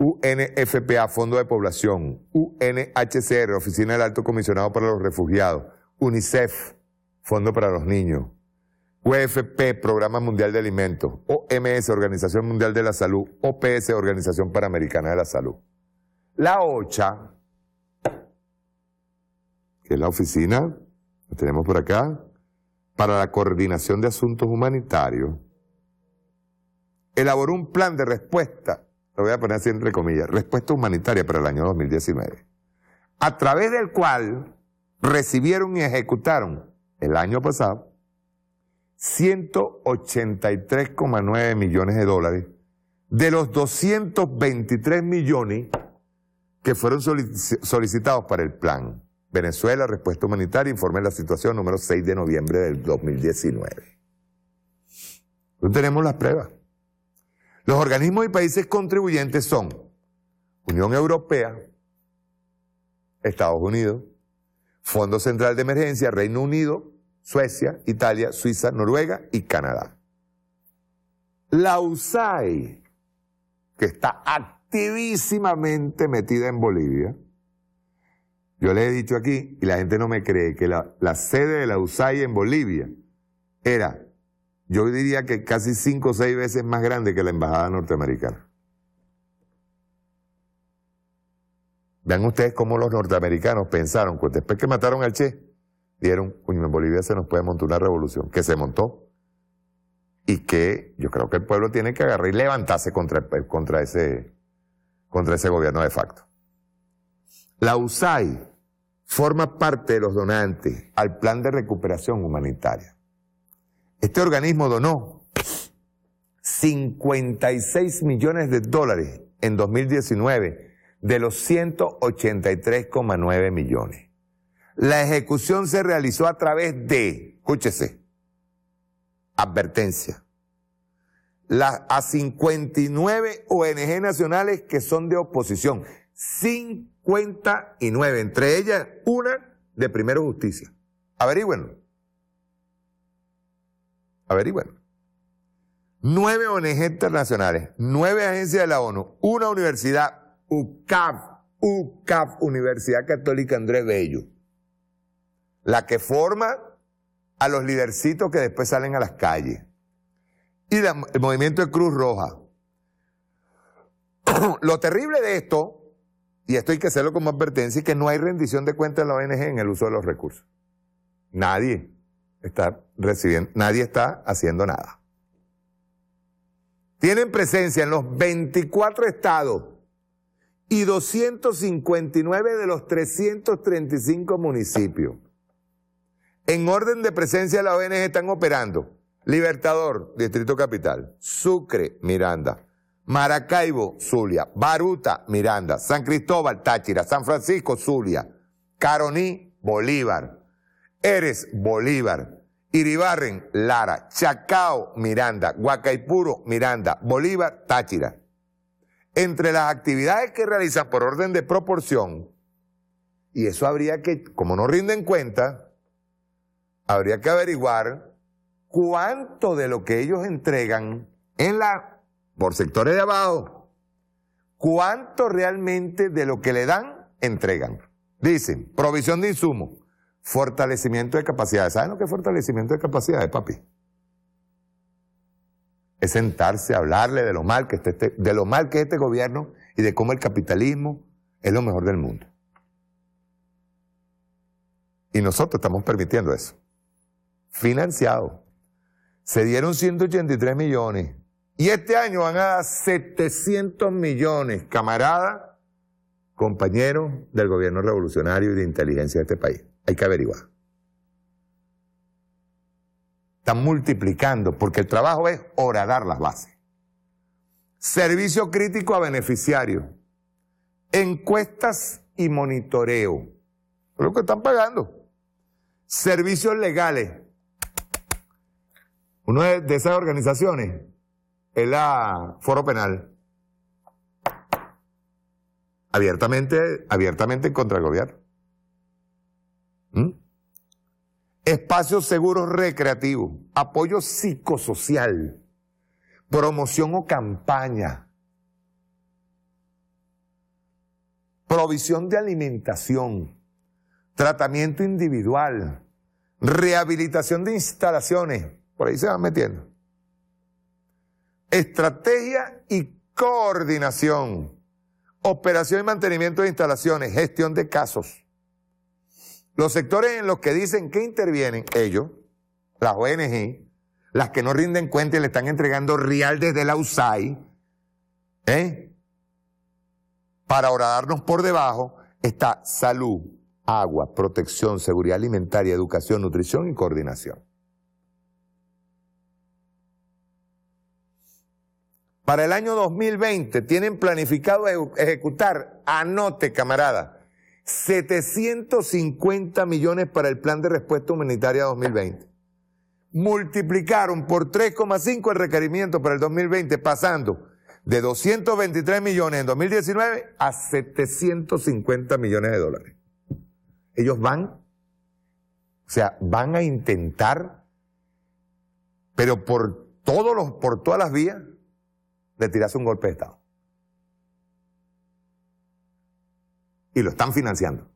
UNFPA, Fondo de Población, UNHCR, Oficina del Alto Comisionado para los Refugiados, UNICEF, Fondo para los Niños, UFP, Programa Mundial de Alimentos, OMS, Organización Mundial de la Salud, OPS, Organización Panamericana de la Salud. La OCHA, que es la oficina, la tenemos por acá, para la coordinación de asuntos humanitarios, elaboró un plan de respuesta voy a poner así entre comillas, respuesta humanitaria para el año 2019, a través del cual recibieron y ejecutaron el año pasado 183,9 millones de dólares de los 223 millones que fueron solicitados para el plan. Venezuela, respuesta humanitaria, informe de la situación número 6 de noviembre del 2019. No tenemos las pruebas. Los organismos y países contribuyentes son Unión Europea, Estados Unidos, Fondo Central de Emergencia, Reino Unido, Suecia, Italia, Suiza, Noruega y Canadá. La USAI, que está activísimamente metida en Bolivia, yo le he dicho aquí, y la gente no me cree, que la, sede de la USAI en Bolivia era yo diría que casi cinco o seis veces más grande que la embajada norteamericana. Vean ustedes cómo los norteamericanos pensaron, pues después que mataron al Che, dieron, en Bolivia se nos puede montar una revolución, que se montó. Y que yo creo que el pueblo tiene que agarrar y levantarse contra, contra, ese, contra ese gobierno de facto. La USAID forma parte de los donantes al plan de recuperación humanitaria. Este organismo donó 56 millones de dólares en 2019 de los 183,9 millones. La ejecución se realizó a través de, escúchese, advertencia, a 59 ONG nacionales que son de oposición. 59, entre ellas una de Primero Justicia. Averígüenlo. A ver, y bueno, Nueve ONG internacionales, nueve agencias de la ONU, una universidad, UCAF, UCAF, Universidad Católica Andrés Bello, la que forma a los lidercitos que después salen a las calles. Y el movimiento de Cruz Roja. Lo terrible de esto, y esto hay que hacerlo como advertencia, es que no hay rendición de cuentas de la ONG en el uso de los recursos. Nadie está nadie está haciendo nada. Tienen presencia en los 24 estados y 259 de los 335 municipios. En orden de presencia de la ONG están operando Libertador, Distrito Capital, Sucre, Miranda, Maracaibo, Zulia, Baruta, Miranda, San Cristóbal, Táchira, San Francisco, Zulia, Caroní, Bolívar, Eres, Bolívar, Iribarren, Lara, Chacao, Miranda, Guacaipuro, Miranda, Bolívar, Táchira. Entre las actividades que realizan por orden de proporción, y eso habría que, como no rinden cuenta, habría que averiguar cuánto de lo que ellos entregan en la, por sectores de abajo, cuánto realmente de lo que le dan, entregan. Dicen, provisión de insumos, Fortalecimiento de capacidades. ¿Saben lo que es fortalecimiento de capacidades, papi? Es sentarse a hablarle de lo mal que este, de lo mal que es este gobierno y de cómo el capitalismo es lo mejor del mundo. Y nosotros estamos permitiendo eso. Financiado. Se dieron 183 millones. Y este año van a dar 700 millones, camarada, compañeros del gobierno revolucionario y de inteligencia de este país. Hay que averiguar. Están multiplicando, porque el trabajo es horadar las bases. Servicio crítico a beneficiarios. Encuestas y monitoreo. Es lo que están pagando. Servicios legales. Una de esas organizaciones es la Foro Penal. Abiertamente, abiertamente contra el gobierno. espacios seguros recreativos, apoyo psicosocial, promoción o campaña, provisión de alimentación, tratamiento individual, rehabilitación de instalaciones, por ahí se van metiendo, estrategia y coordinación, operación y mantenimiento de instalaciones, gestión de casos los sectores en los que dicen que intervienen ellos, las ONG, las que no rinden cuenta y le están entregando real desde la USAI, ¿eh? para darnos por debajo, está salud, agua, protección, seguridad alimentaria, educación, nutrición y coordinación. Para el año 2020 tienen planificado ejecutar, anote camarada, 750 millones para el Plan de Respuesta Humanitaria 2020. Multiplicaron por 3,5 el requerimiento para el 2020, pasando de 223 millones en 2019 a 750 millones de dólares. Ellos van, o sea, van a intentar, pero por, todos los, por todas las vías, de tirarse un golpe de Estado. y lo están financiando.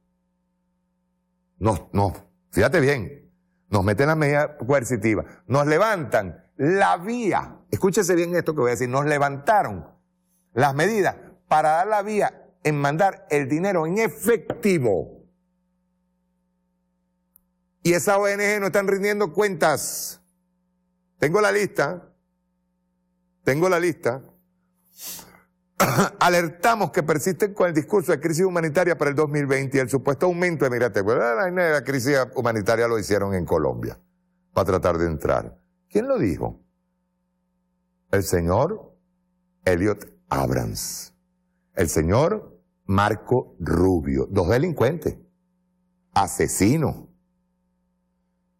No, no. fíjate bien, nos meten la medida coercitiva, nos levantan la vía, escúchese bien esto que voy a decir, nos levantaron las medidas para dar la vía en mandar el dinero en efectivo. Y esa ONG no están rindiendo cuentas. Tengo la lista. Tengo la lista. alertamos que persisten con el discurso de crisis humanitaria para el 2020 y el supuesto aumento de La crisis humanitaria lo hicieron en Colombia para tratar de entrar. ¿Quién lo dijo? El señor Elliot Abrams. El señor Marco Rubio. Dos delincuentes. Asesinos.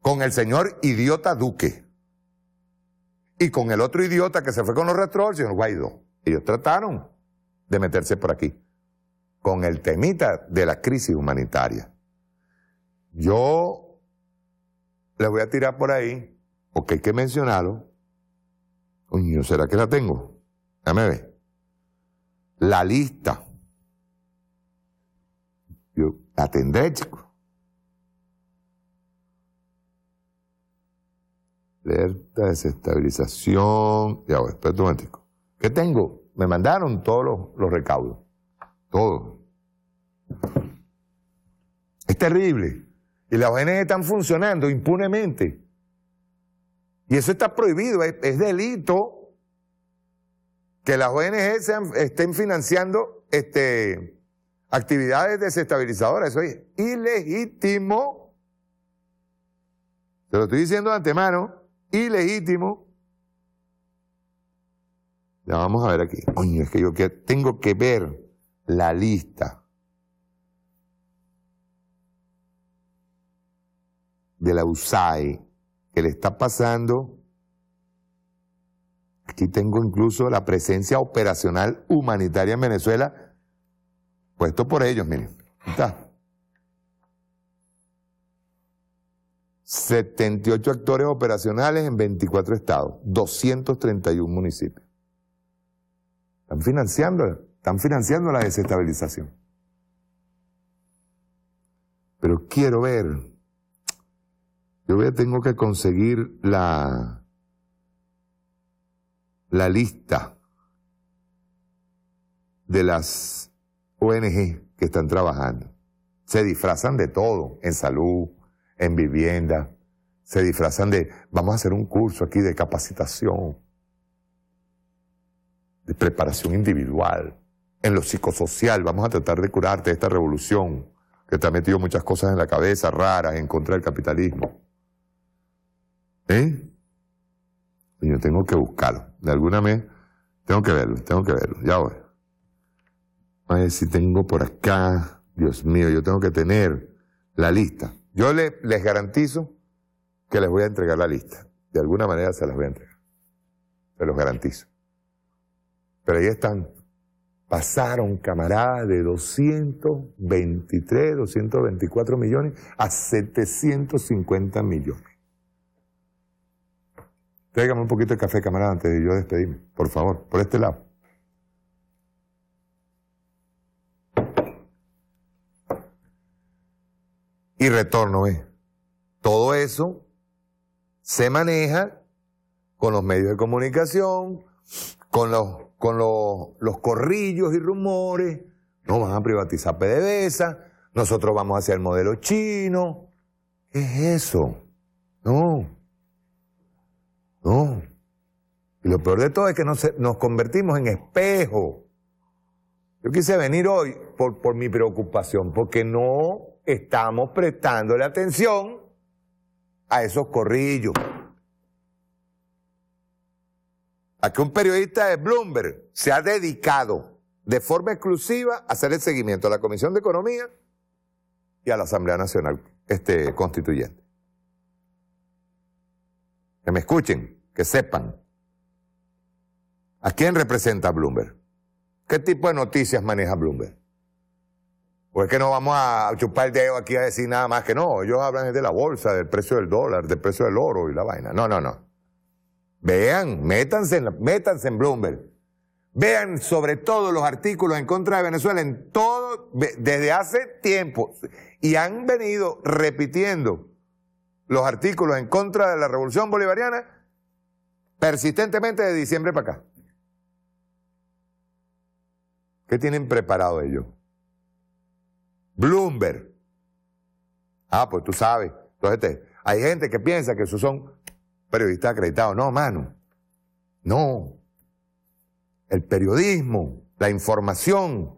Con el señor idiota Duque. Y con el otro idiota que se fue con los retros, el señor Guaidó. Ellos trataron de meterse por aquí, con el temita de la crisis humanitaria. Yo le voy a tirar por ahí, porque hay que mencionarlo. Uy, ¿será que la tengo? Déjame ver. La lista. Yo la tendré, chico. Alerta, desestabilización. Ya, voy, espera un ¿Qué tengo? me mandaron todos los, recaudos, todos. Es terrible. Y las ONG están funcionando impunemente. Y eso está prohibido, es, delito que las ONG estén financiando este, actividades desestabilizadoras. Eso es ilegítimo. Te lo estoy diciendo de antemano, ilegítimo. Ya vamos a ver aquí. oye es que yo tengo que ver la lista de la USAE que le está pasando. Aquí tengo incluso la presencia operacional humanitaria en Venezuela, puesto por ellos, miren. Está. 78 actores operacionales en 24 estados, 231 municipios. Están financiando, están financiando la desestabilización. Pero quiero ver, yo tengo que conseguir la, la lista de las ONG que están trabajando. Se disfrazan de todo, en salud, en vivienda, se disfrazan de, vamos a hacer un curso aquí de capacitación, de preparación individual, en lo psicosocial. Vamos a tratar de curarte de esta revolución que te ha metido muchas cosas en la cabeza raras en contra del capitalismo. ¿Eh? Yo tengo que buscarlo. De alguna manera, tengo que verlo, tengo que verlo. Ya voy. A ver si tengo por acá. Dios mío, yo tengo que tener la lista. Yo le, les garantizo que les voy a entregar la lista. De alguna manera se las voy a entregar. Se los garantizo. Pero ahí están. Pasaron, camaradas, de 223, 224 millones a 750 millones. Tráigame un poquito de café, camarada, antes de yo despedirme, por favor, por este lado. Y retorno, ¿eh? Todo eso se maneja con los medios de comunicación, con los con los, corrillos y rumores, no van a privatizar PDVSA, nosotros vamos hacia el modelo chino. ¿Qué es eso? No. No. Y lo peor de todo es que nos, nos convertimos en espejo. Yo quise venir hoy por, por mi preocupación, porque no estamos prestando la atención a esos corrillos. a que un periodista de Bloomberg se ha dedicado de forma exclusiva a hacer el seguimiento a la Comisión de Economía y a la Asamblea Nacional este, Constituyente. Que me escuchen, que sepan. ¿A quién representa Bloomberg? ¿Qué tipo de noticias maneja Bloomberg? Porque es que no vamos a chupar el dedo aquí a decir nada más que no? Ellos hablan de la bolsa, del precio del dólar, del precio del oro y la vaina. No, no, no. Vean, métanse en, en Bloomberg. Vean sobre todo los artículos en contra de Venezuela en todo, desde hace tiempo. Y han venido repitiendo los artículos en contra de la revolución bolivariana persistentemente de diciembre para acá. ¿Qué tienen preparado ellos? Bloomberg. Ah, pues tú sabes. hay gente que piensa que esos son periodista acreditado. No, mano. No. El periodismo, la información,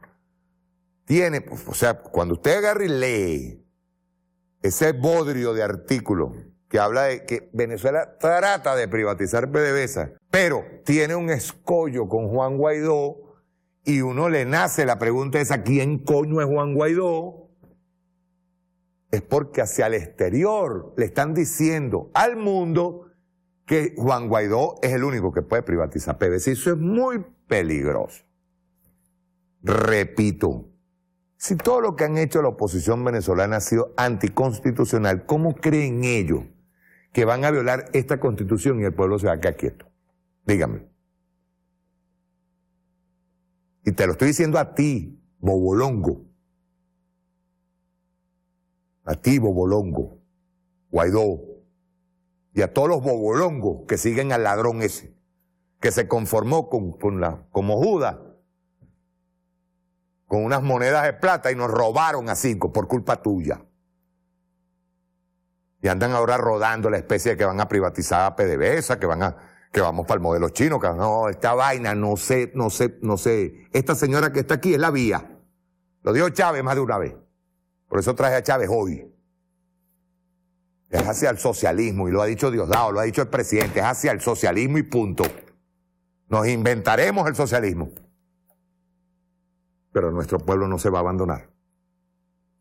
tiene, o sea, cuando usted agarra y lee ese bodrio de artículo que habla de que Venezuela trata de privatizar PDVSA, pero tiene un escollo con Juan Guaidó y uno le nace la pregunta esa, ¿quién coño es Juan Guaidó? Es porque hacia el exterior le están diciendo al mundo que Juan Guaidó es el único que puede privatizar y Eso es muy peligroso. Repito, si todo lo que han hecho la oposición venezolana ha sido anticonstitucional, ¿cómo creen ellos que van a violar esta constitución y el pueblo se va a quedar quieto? Dígame. Y te lo estoy diciendo a ti, Bobolongo. A ti, Bobolongo. Guaidó, y a todos los bobolongos que siguen al ladrón ese, que se conformó con, como Judas, con unas monedas de plata y nos robaron a cinco por culpa tuya. Y andan ahora rodando la especie de que van a privatizar a PDVSA, que van a, que vamos para el modelo chino, que no, esta vaina, no sé, no sé, no sé. Esta señora que está aquí es la vía. Lo dijo Chávez más de una vez. Por eso traje a Chávez hoy. Es hacia el socialismo, y lo ha dicho Diosdado, lo ha dicho el presidente, es hacia el socialismo y punto. Nos inventaremos el socialismo. Pero nuestro pueblo no se va a abandonar.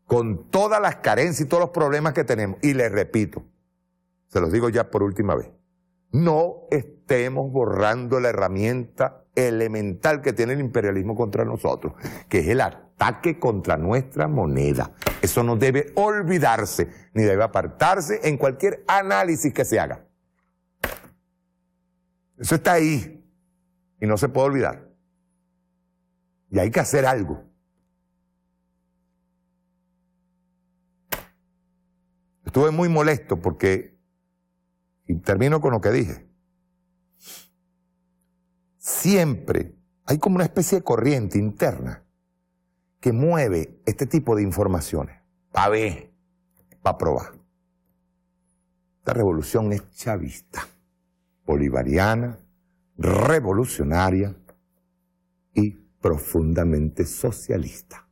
Con todas las carencias y todos los problemas que tenemos, y les repito, se los digo ya por última vez, no estemos borrando la herramienta elemental que tiene el imperialismo contra nosotros, que es el arte ataque contra nuestra moneda. Eso no debe olvidarse ni debe apartarse en cualquier análisis que se haga. Eso está ahí y no se puede olvidar. Y hay que hacer algo. Estuve muy molesto porque, y termino con lo que dije, siempre hay como una especie de corriente interna que mueve este tipo de informaciones a ver, para probar. Esta revolución es chavista, bolivariana, revolucionaria y profundamente socialista.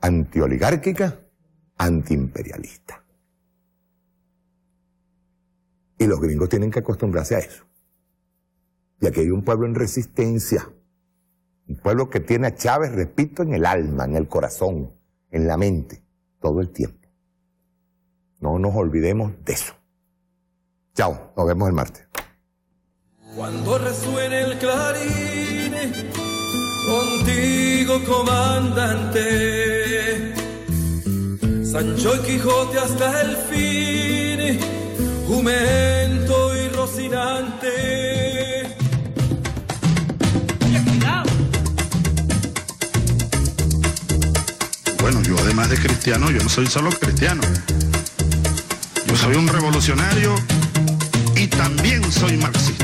Antioligárquica, antiimperialista. Y los gringos tienen que acostumbrarse a eso. Y aquí hay un pueblo en resistencia un pueblo que tiene a Chávez, repito, en el alma, en el corazón, en la mente, todo el tiempo. No nos olvidemos de eso. Chao, nos vemos el martes. Cuando resuene el clarín, contigo comandante, Sancho y Quijote hasta el fin, jumento y rocinante. más de cristiano, yo no soy solo cristiano. Yo soy un revolucionario y también soy marxista.